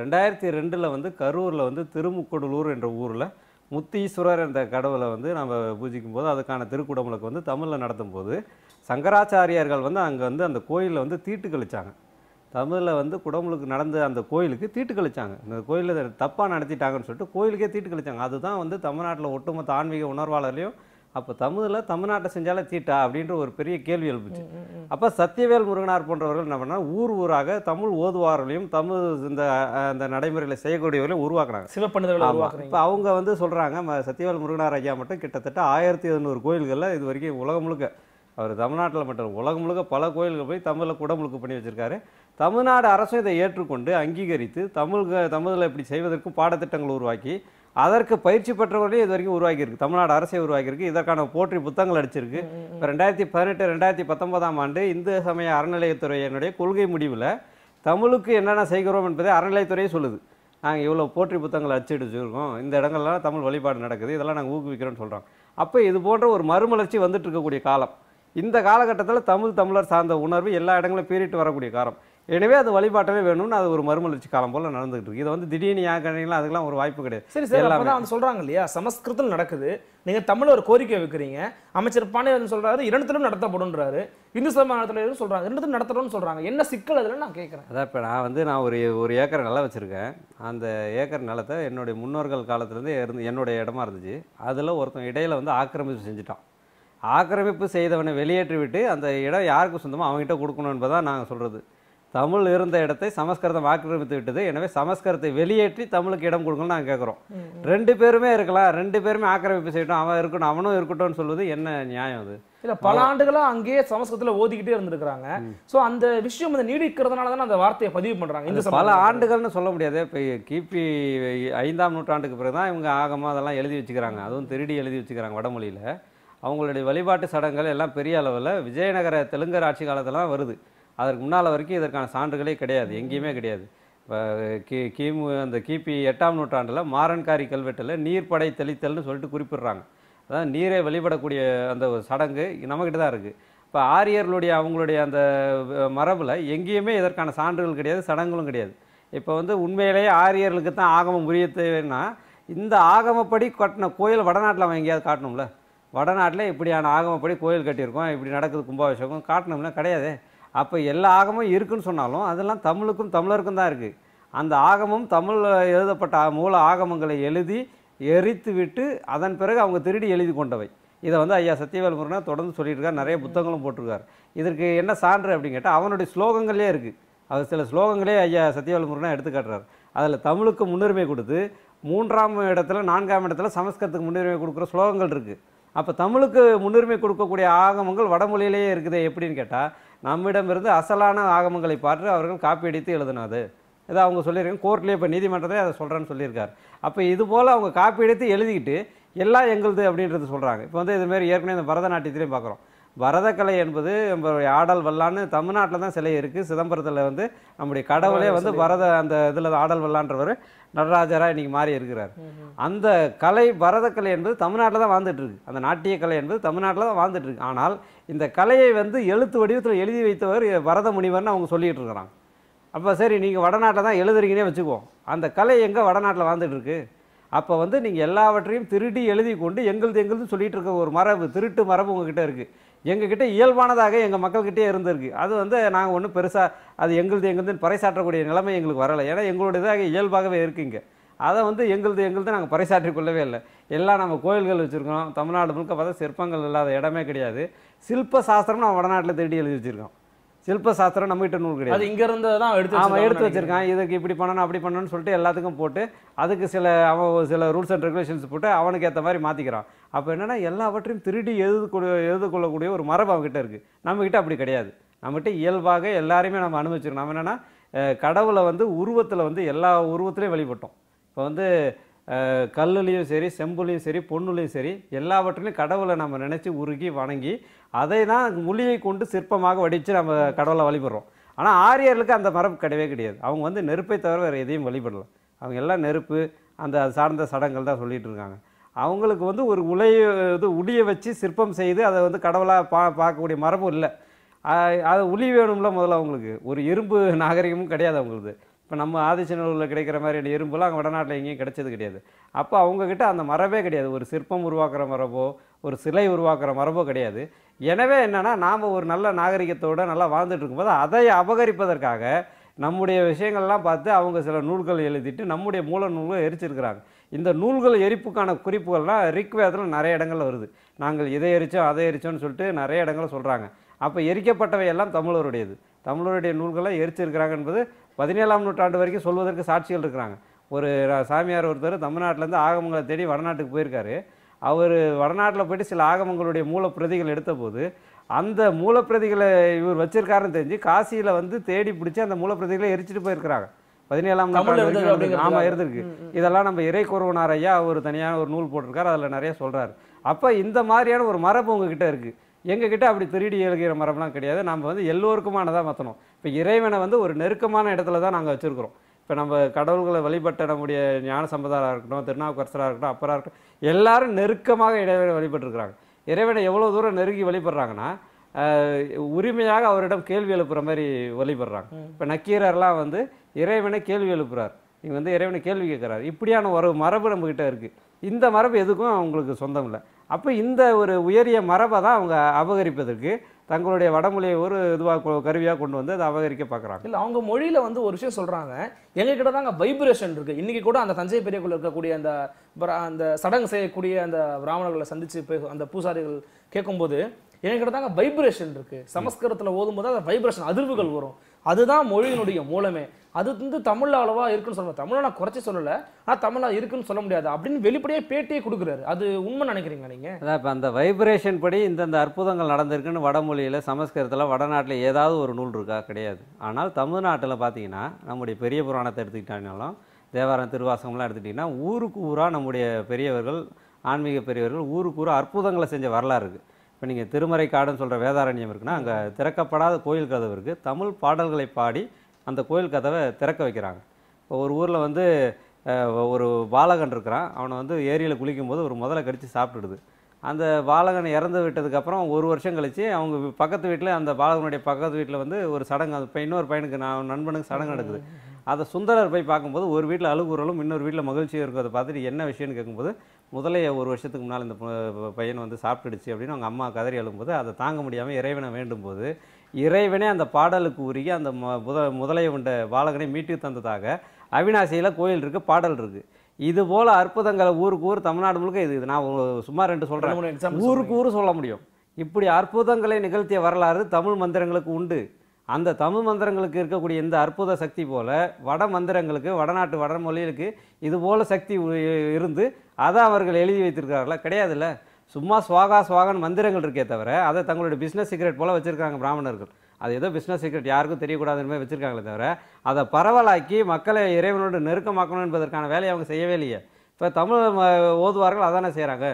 ரெண்டாயிரத்தி ரெண்டில் வந்து கரூரில் வந்து திருமுக்கடலூர் என்ற ஊரில் முத்தீஸ்வரர் என்ற கடவுளை வந்து நம்ம பூஜிக்கும் போது அதுக்கான திருக்குடமுழுக்கு வந்து தமிழில் நடத்தும் போது சங்கராச்சாரியார்கள் வந்து அங்கே வந்து அந்த கோயிலில் வந்து தீட்டு கழிச்சாங்க தமிழில் வந்து குடமுழுக்கு நடந்த அந்த கோயிலுக்கு தீட்டு கழிச்சாங்க இந்த கோயிலில் தப்பாக நடத்திட்டாங்கன்னு சொல்லிட்டு கோயிலுக்கே தீட்டு கழிச்சாங்க அதுதான் வந்து தமிழ்நாட்டில் ஒட்டுமொத்த ஆன்மீக உணர்வாளர்லையும் அப்போ தமிழில் தமிழ்நாட்டை செஞ்சாலே தீட்டா அப்படின்ற ஒரு பெரிய கேள்வி எழுப்புச்சு அப்போ சத்தியவேல் முருகனார் போன்றவர்கள் என்ன பண்ணால் ஊர் ஊராக தமிழ் ஓதுவார்களையும் தமிழ் இந்த அந்த நடைமுறையில் செய்யக்கூடியவர்களையும் உருவாக்குறாங்க சிவப்பண்ணுதல் இப்போ அவங்க வந்து சொல்கிறாங்க சத்தியவேல் முருகனார் ஐயா மட்டும் கிட்டத்தட்ட ஆயிரத்தி எழுநூறு கோயில்களில் இது வரைக்கும் உலகம் முழுக்க அவர் தமிழ்நாட்டில் மட்டும் உலகம் முழுக்க பல கோயில்கள் போய் தமிழில் குடமுழுக்கு பண்ணி வச்சுருக்காரு தமிழ்நாடு அரசும் இதை ஏற்றுக்கொண்டு அங்கீகரித்து தமிழ் தமிழில் இப்படி செய்வதற்கும் பாடத்திட்டங்கள் உருவாக்கி அதற்கு பயிற்சி பெற்றவர்களே இது வரைக்கும் உருவாக்கியிருக்கு தமிழ்நாடு அரசே உருவாக்கியிருக்கு இதற்கான போற்றி புத்தகங்கள் அடிச்சிருக்கு இப்போ ரெண்டாயிரத்தி பதினெட்டு ரெண்டாயிரத்தி பத்தொன்பதாம் ஆண்டு இந்து சமய அறநிலையத்துறையினுடைய கொள்கை முடிவில் தமிழுக்கு என்னென்ன செய்கிறோம் என்பதை அறநிலையத்துறையே சொல்லுது நாங்கள் இவ்வளோ போற்றி புத்தகங்கள் அச்சிட்டு இந்த இடங்கள்லாம் தமிழ் வழிபாடு நடக்குது இதெல்லாம் நாங்கள் ஊக்குவிக்கிறோம்னு சொல்கிறோம் அப்போ இது போன்ற ஒரு மறுமலர்ச்சி வந்துட்டு இருக்கக்கூடிய காலம் இந்த காலகட்டத்தில் தமிழ் தமிழர் சார்ந்த உணர்வு எல்லா இடங்களும் பீறிட்டு வரக்கூடிய காலம் எனவே அது வழிபாட்டவே வேணும்னு அது ஒரு மறுமலர்ச்சி காலம் போல் நடந்துகிட்டு இருக்கு இதை வந்து திடீர்னு யாக்கணிகள் அதுக்கெல்லாம் ஒரு வாய்ப்பு கிடையாது சரி சரி எல்லாமே வந்து சொல்கிறாங்க இல்லையா சமஸ்கிருதம் நடக்குது நீங்கள் தமிழ் ஒரு கோரிக்கை வைக்கிறீங்க அமைச்சர் பாண்டியன் சொல்கிறாரு இரண்டுத்திலும் நடத்தப்படும்ன்றாரு இந்து இருந்து சொல்கிறாங்க இரண்டுத்திலும் நடத்தணும்னு சொல்கிறாங்க என்ன சிக்கல் அதில் நான் கேட்குறேன் அதான் இப்போ நான் வந்து நான் ஒரு ஒரு ஏக்கர் நிலம் வச்சுருக்கேன் அந்த ஏக்கர் நிலத்தை என்னுடைய முன்னோர்கள் காலத்துலேருந்து இருந்து என்னுடைய இடமா இருந்துச்சு அதில் ஒருத்தன் இடையில் வந்து ஆக்கிரமிப்பு செஞ்சுட்டான் ஆக்கிரமிப்பு செய்தவனை வெளியேற்றி விட்டு அந்த இடம் யாருக்கு சொந்தமோ அவங்ககிட்ட கொடுக்கணும் என்பதான் நாங்கள் சொல்கிறது தமிழ் இருந்த இடத்தை சமஸ்கிருதம் ஆக்கிரமித்து விட்டது எனவே சமஸ்கிருதத்தை வெளியேற்றி தமிழுக்கு இடம் கொடுங்கன்னு நாங்கள் கேட்குறோம் ரெண்டு பேருமே இருக்கலாம் ரெண்டு பேருமே ஆக்கிரமிப்பு செய்யட்டும் அவன் இருக்கணும் அவனும் இருக்கட்டும்னு சொல்வது என்ன நியாயம் அது இல்லை பல ஆண்டுகளாக அங்கேயே சமஸ்கிருதத்தில் ஓதிக்கிட்டே இருந்திருக்கிறாங்க ஸோ அந்த விஷயம் அந்த நீடிக்கிறதுனால தானே அந்த வார்த்தையை பதிவு பண்ணுறாங்க இந்த பல ஆண்டுகள்னு சொல்ல முடியாது இப்போ கிபி ஐந்தாம் நூற்றாண்டுக்கு பிறகு தான் இவங்க ஆகமாக அதெல்லாம் எழுதி வச்சுக்கிறாங்க அதுவும் திருடி எழுதி வச்சுக்கிறாங்க வடமொழியில் அவங்களுடைய வழிபாட்டு சடங்குகள் எல்லாம் பெரிய அளவில் விஜயநகர தெலுங்கர் ஆட்சி காலத்திலாம் வருது அதற்கு முன்னால் வரைக்கும் இதற்கான சான்றுகளே கிடையாது எங்கேயுமே கிடையாது கி கிமு அந்த கிபி எட்டாம் நூற்றாண்டில் மாரன்காரி கல்வெட்டில் நீர்ப்படை தெளித்தல்னு சொல்லிட்டு குறிப்பிடுறாங்க அதான் நீரை வழிபடக்கூடிய அந்த ஒரு சடங்கு நம்மக்கிட்ட தான் இருக்குது இப்போ ஆரியர்களுடைய அவங்களுடைய அந்த மரபில் எங்கேயுமே இதற்கான சான்றுகள் கிடையாது சடங்குகளும் கிடையாது இப்போ வந்து உண்மையிலேயே ஆரியர்களுக்கு தான் ஆகமம் உரிய தேவைன்னா இந்த ஆகமப்படி கட்டின கோயில் வடநாட்டில் அவன் எங்கேயாவது காட்டணும்ல வடநாட்டில் இப்படியான ஆகமப்படி கோயில் கட்டியிருக்கோம் இப்படி நடக்குது கும்பாபிஷேகம் காட்டணும்னா கிடையாதே அப்போ எல்லா ஆகமும் இருக்குன்னு சொன்னாலும் அதெல்லாம் தமிழுக்கும் தமிழருக்கும் தான் இருக்குது அந்த ஆகமும் தமிழில் எழுதப்பட்ட மூல ஆகமங்களை எழுதி எரித்து விட்டு அதன் பிறகு அவங்க திருடி எழுதி கொண்டவை இதை வந்து ஐயா சத்யவேல் முருகனாக தொடர்ந்து சொல்லியிருக்கார் நிறைய புத்தகங்களும் போட்டிருக்கார் இதற்கு என்ன சான்று அப்படின்னு கேட்டால் அவனுடைய ஸ்லோகங்களே இருக்குது அது சில ஸ்லோகங்களே ஐயா சத்யவேல் முருகனாக எடுத்துக்காட்டுறார் அதில் தமிழுக்கு முன்னுரிமை கொடுத்து மூன்றாம் இடத்துல நான்காம் இடத்துல சமஸ்கிருத்துக்கு முன்னுரிமை கொடுக்குற ஸ்லோகங்கள் இருக்குது அப்போ தமிழுக்கு முன்னுரிமை கொடுக்கக்கூடிய ஆகமங்கள் வடமொழியிலேயே இருக்குது எப்படின்னு கேட்டால் நம்மிடமிருந்து அசலான ஆகமங்களை பார்த்து அவர்கள் காப்பி அடித்து எழுதினாது இதை அவங்க சொல்லியிருக்காங்க கோர்ட்லேயே இப்போ நீதிமன்றத்தை அதை சொல்கிறேன்னு சொல்லியிருக்காரு அப்போ இது போல் அவங்க காப்பி எடுத்து எழுதிக்கிட்டு எல்லாம் எங்களுது அப்படின்றது சொல்கிறாங்க இப்போ வந்து இதுமாரி ஏற்கனவே இந்த பரதநாட்டியத்திலையும் பார்க்குறோம் பரதக்கலை என்பது நம்மளுடைய ஆடல் வல்லான்னு தமிழ்நாட்டில் தான் சிலை இருக்குது சிதம்பரத்தில் வந்து நம்முடைய கடவுளே வந்து பரத அந்த இதில் ஆடல் வல்லான்றவர் நடராஜராக இன்றைக்கி மாறி இருக்கிறார் அந்த கலை பரதக்கலை என்பது தமிழ்நாட்டில் தான் வாழ்ந்துட்டுருக்கு அந்த நாட்டிய கலை என்பது தமிழ்நாட்டில் தான் வாழ்ந்துட்டுருக்கு ஆனால் இந்த கலையை வந்து எழுத்து வடிவத்தில் எழுதி வைத்தவர் வரத முனிவர்னு அவங்க சொல்லிகிட்டு இருக்கிறாங்க அப்போ சரி நீங்கள் வடநாட்டில் தான் எழுதுறீங்கன்னே வச்சுக்குவோம் அந்த கலை எங்கே வடநாட்டில் வாழ்ந்துட்டு இருக்கு அப்போ வந்து நீங்கள் எல்லாவற்றையும் திருடி எழுதி கொண்டு எங்களுது எங்களுது சொல்லிகிட்டு இருக்க ஒரு மரபு திருட்டு மரபு உங்ககிட்ட இருக்குது எங்ககிட்ட இயல்பானதாக எங்கள் மக்கள்கிட்டே இருந்திருக்கு அது வந்து நாங்கள் ஒன்றும் பெருசாக அது எங்களுது எங்களுதுன்னு பறைசாற்றக்கூடிய நிலைமை எங்களுக்கு வரலை ஏன்னா எங்களுடையதாக இயல்பாகவே இருக்குங்க அதை வந்து எங்களுது எங்களுது நாங்கள் பறைசாற்றிக்கொள்ளவே இல்லை எல்லாம் நம்ம கோயில்கள் வச்சுருக்கோம் தமிழ்நாடு முழுக்க பார்த்தா சிற்பங்கள் இல்லாத இடமே கிடையாது சில்ப சாஸ்திரம் நம்ம வடநாட்டில் தேடி எழுதி வச்சிருக்கோம் சில்ப சாஸ்திரம் நம்மகிட்ட நூல் கிடையாது இங்கே இருந்து தான் எடுத்து அவன் எடுத்து வச்சிருக்கான் இதுக்கு இப்படி பண்ணணும் அப்படி பண்ணணும்னு சொல்லிட்டு எல்லாத்துக்கும் போட்டு அதுக்கு சில அவன் சில ரூல்ஸ் அண்ட் ரெகுலேஷன்ஸ் போட்டு அவனுக்கு ஏற்ற மாதிரி மாற்றிக்கிறான் அப்போ என்னென்னா எல்லாவற்றையும் திருடி எழுது எழுதுக்கொள்ளக்கூடிய ஒரு மரபு அவங்ககிட்ட இருக்குது நம்மக்கிட்ட அப்படி கிடையாது நம்மகிட்ட இயல்பாக எல்லாருமே நம்ம அனுபவிச்சிருக்கோம் நம்ம என்னென்னா கடவுளை வந்து உருவத்தில் வந்து எல்லா உருவத்துலேயும் வழிபட்டோம் இப்போ வந்து கல்லுலேயும் சரி செம்புலேயும் சரி பொண்ணுலேயும் சரி எல்லாவற்றிலையும் கடவுளை நம்ம நினச்சி உருகி வணங்கி அதை தான் முலியை கொண்டு சிற்பமாக வடித்து நம்ம கடவுளை வழிபடுறோம் ஆனால் ஆரியர்களுக்கு அந்த மரபு கிடையவே கிடையாது அவங்க வந்து நெருப்பை தவிர வேறு எதையும் வழிபடலாம் அவங்க எல்லாம் நெருப்பு அந்த சார்ந்த சடங்கள் தான் சொல்லிகிட்டு இருக்காங்க அவங்களுக்கு வந்து ஒரு உலைய இது உளியை வச்சு சிற்பம் செய்து அதை வந்து கடவுளாக பா பார்க்கக்கூடிய மரபும் இல்லை அது உளி வேணும்ல முதல்ல அவங்களுக்கு ஒரு எறும்பு நாகரிகமும் கிடையாது அவங்களுக்கு இப்போ நம்ம ஆதிச்சநல்லூரில் கிடைக்கிற மாதிரியான எறும்புலாம் அங்கே வடநாட்டில் எங்கேயும் கிடைச்சது கிடையாது அப்போ அவங்கக்கிட்ட அந்த மரபே கிடையாது ஒரு சிற்பம் உருவாக்குற மரபோ ஒரு சிலை உருவாக்குற மரபோ கிடையாது எனவே என்னென்னா நாம் ஒரு நல்ல நாகரிகத்தோடு நல்லா வாழ்ந்துட்டு இருக்கும்போது அதை அபகரிப்பதற்காக நம்முடைய விஷயங்கள்லாம் பார்த்து அவங்க சில நூல்கள் எழுதிட்டு நம்முடைய மூல நூல்கள் எரிச்சிருக்கிறாங்க இந்த நூல்கள் எரிப்புக்கான குறிப்புகள்லாம் ரிக்வேதத்தில் நிறைய இடங்களில் வருது நாங்கள் இதை எரித்தோம் அதை எரித்தோம்னு சொல்லிட்டு நிறைய இடங்களில் சொல்கிறாங்க அப்போ எரிக்கப்பட்டவை எல்லாம் தமிழருடையது தமிழருடைய நூல்களை எரிச்சிருக்கிறாங்க என்பது பதினேழாம் நூற்றாண்டு வரைக்கும் சொல்வதற்கு சாட்சிகள் இருக்கிறாங்க ஒரு சாமியார் ஒருத்தர் தமிழ்நாட்டிலேருந்து ஆகமங்களை தேடி வடநாட்டுக்கு போயிருக்காரு அவர் வடநாட்டில் போயிட்டு சில ஆகமங்களுடைய மூலப்பிரதிகள் எடுத்தபோது அந்த மூலப்பிரதிகளை இவர் வச்சிருக்காருன்னு தெரிஞ்சு காசியில் வந்து தேடி பிடிச்சி அந்த மூலப்பிரதிகளை எரிச்சிட்டு போயிருக்கிறாங்க பதினேழாம் நூற்றாண்டு ஆமாம் இருந்திருக்கு இதெல்லாம் நம்ம இறை குறவனார் ஐயா அவர் தனியான ஒரு நூல் போட்டிருக்காரு அதில் நிறைய சொல்கிறாரு அப்போ இந்த மாதிரியான ஒரு மரபு உங்ககிட்ட இருக்குது எங்ககிட்ட அப்படி திருடி எழுகிற மரம்லாம் கிடையாது நம்ம வந்து எல்லோருக்குமானதாக மாற்றணும் இப்போ இறைவனை வந்து ஒரு நெருக்கமான இடத்துல தான் நாங்கள் வச்சுருக்குறோம் இப்போ நம்ம கடவுள்களை வழிபட்ட நம்முடைய ஞான சம்பதாராக இருக்கட்டும் திருநாவுக்கரசராக இருக்கட்டும் அப்பராக இருக்கட்டும் எல்லாரும் நெருக்கமாக இடைவெளி வழிபட்டுருக்குறாங்க இறைவனை எவ்வளோ தூரம் நெருங்கி வழிபடுறாங்கன்னா உரிமையாக அவரிடம் கேள்வி எழுப்புற மாதிரி வழிபடுறாங்க இப்போ நக்கீரர்லாம் வந்து இறைவனை கேள்வி எழுப்புறார் நீங்கள் வந்து இறைவனை கேள்வி கேட்குறாரு இப்படியான ஒரு மரபு நம்மக்கிட்ட இருக்குது இந்த மரபு எதுக்கும் அவங்களுக்கு சொந்தம் இல்லை அப்போ இந்த ஒரு உயரிய மரபை தான் அவங்க அபகரிப்பதற்கு தங்களுடைய வடமொழியை ஒரு இதுவாக கருவியாக கொண்டு வந்து அதை அபகரிக்க பார்க்குறாங்க இல்லை அவங்க மொழியில் வந்து ஒரு விஷயம் சொல்கிறாங்க எங்ககிட்ட தாங்க வைப்ரேஷன் இருக்குது இன்றைக்கி கூட அந்த தஞ்சை பெரிய பெரியக்குள்ள இருக்கக்கூடிய அந்த அந்த சடங்கு செய்யக்கூடிய அந்த பிராமணர்களை சந்தித்து அந்த பூசாரிகள் கேட்கும்போது எங்ககிட்ட தாங்க வைப்ரேஷன் இருக்குது சமஸ்கிருதத்தில் ஓதும்போது அந்த வைப்ரேஷன் அதிர்வுகள் வரும் அதுதான் மொழியினுடைய மூலமே அது வந்து தமிழில் அவ்வளவா இருக்குன்னு சொல்லுவாங்க தமிழை நான் குறைச்சி சொல்லலை ஆனால் தமிழாக இருக்குன்னு சொல்ல முடியாது அப்படின்னு வெளிப்படையாக பேட்டியே கொடுக்குறாரு அது உண்மை நினைக்கிறீங்களா நீங்கள் அதான் இப்போ அந்த வைப்ரேஷன் படி இந்தந்த அற்புதங்கள் நடந்திருக்குன்னு வடமொழியில் சமஸ்கிருதத்தில் வடநாட்டில் ஏதாவது ஒரு நூல் இருக்கா கிடையாது ஆனால் தமிழ்நாட்டில் பார்த்தீங்கன்னா நம்முடைய பெரிய புராணத்தை எடுத்துக்கிட்டாலும் தேவாரம் திருவாசகம்லாம் எடுத்துக்கிட்டிங்கன்னா ஊருக்கு ஊராக நம்முடைய பெரியவர்கள் ஆன்மீக பெரியவர்கள் ஊருக்கு ஊராக அற்புதங்களை செஞ்ச வரலாறு இருக்குது இப்போ நீங்கள் திருமறை காடுன்னு சொல்கிற வேதாரண்யம் இருக்குன்னா அங்கே திறக்கப்படாத கோயில் கதவு இருக்குது தமிழ் பாடல்களை பாடி அந்த கோயில் கதவை திறக்க வைக்கிறாங்க இப்போ ஒரு ஊரில் வந்து ஒரு பாலகன் இருக்கிறான் அவனை வந்து ஏரியில் குளிக்கும்போது ஒரு முதலை கடித்து சாப்பிட்டுடுது அந்த பாலகன் இறந்து விட்டதுக்கப்புறம் ஒரு வருஷம் கழித்து அவங்க பக்கத்து வீட்டில் அந்த பாலகனுடைய பக்கத்து வீட்டில் வந்து ஒரு சடங்கு அது இப்போ இன்னொரு பையனுக்கு நான் நண்பனுக்கு சடங்கு நடக்குது அதை சுந்தரர் போய் பார்க்கும்போது ஒரு வீட்டில் அழுகுறலும் இன்னொரு வீட்டில் மகிழ்ச்சியும் இருக்கும் அதை பார்த்துட்டு என்ன விஷயம்னு கேட்கும்போது முதலைய ஒரு வருஷத்துக்கு முன்னால் இந்த பையன் வந்து சாப்பிட்டுடுச்சு அப்படின்னு அவங்க அம்மா கதறி எழும்போது அதை தாங்க முடியாமல் இறைவனை வேண்டும் போது இறைவனே அந்த பாடலுக்கு உருகி அந்த முத முதலைய உண்ட பாலகனை மீட்டு தந்ததாக அவினாசியில் கோயில் இருக்குது பாடல் இருக்குது இது போல் அற்புதங்களை ஊருக்கு ஊர் தமிழ்நாடு முழுக்க இது நான் சும்மா ரெண்டு சொல்கிறேன் ஊருக்கு ஊர் சொல்ல முடியும் இப்படி அற்புதங்களை நிகழ்த்திய வரலாறு தமிழ் மந்திரங்களுக்கு உண்டு அந்த தமிழ் மந்திரங்களுக்கு இருக்கக்கூடிய இந்த அற்புத சக்தி போல் வட மந்திரங்களுக்கு வடநாட்டு வடமொழிகளுக்கு இது போல் சக்தி இருந்து அதை அவர்கள் எழுதி வைத்திருக்கிறார்களா கிடையாதுல்ல சும்மா சுவாகா சுவாகன் மந்திரங்கள் இருக்கே தவிர அதை தங்களுடைய பிஸ்னஸ் சீக்ரெட் போல் வச்சுருக்காங்க பிராமணர்கள் அது ஏதோ பிஸ்னஸ் சீக்ரெட் யாருக்கும் தெரியக்கூடாதுன்னு வச்சுருக்காங்களே தவிர அதை பரவலாக்கி மக்களை இறைவனோடு நெருக்கமாக்கணும் என்பதற்கான வேலையை அவங்க செய்யவே இல்லையே இப்போ தமிழ் ஓதுவார்கள் அதானே செய்கிறாங்க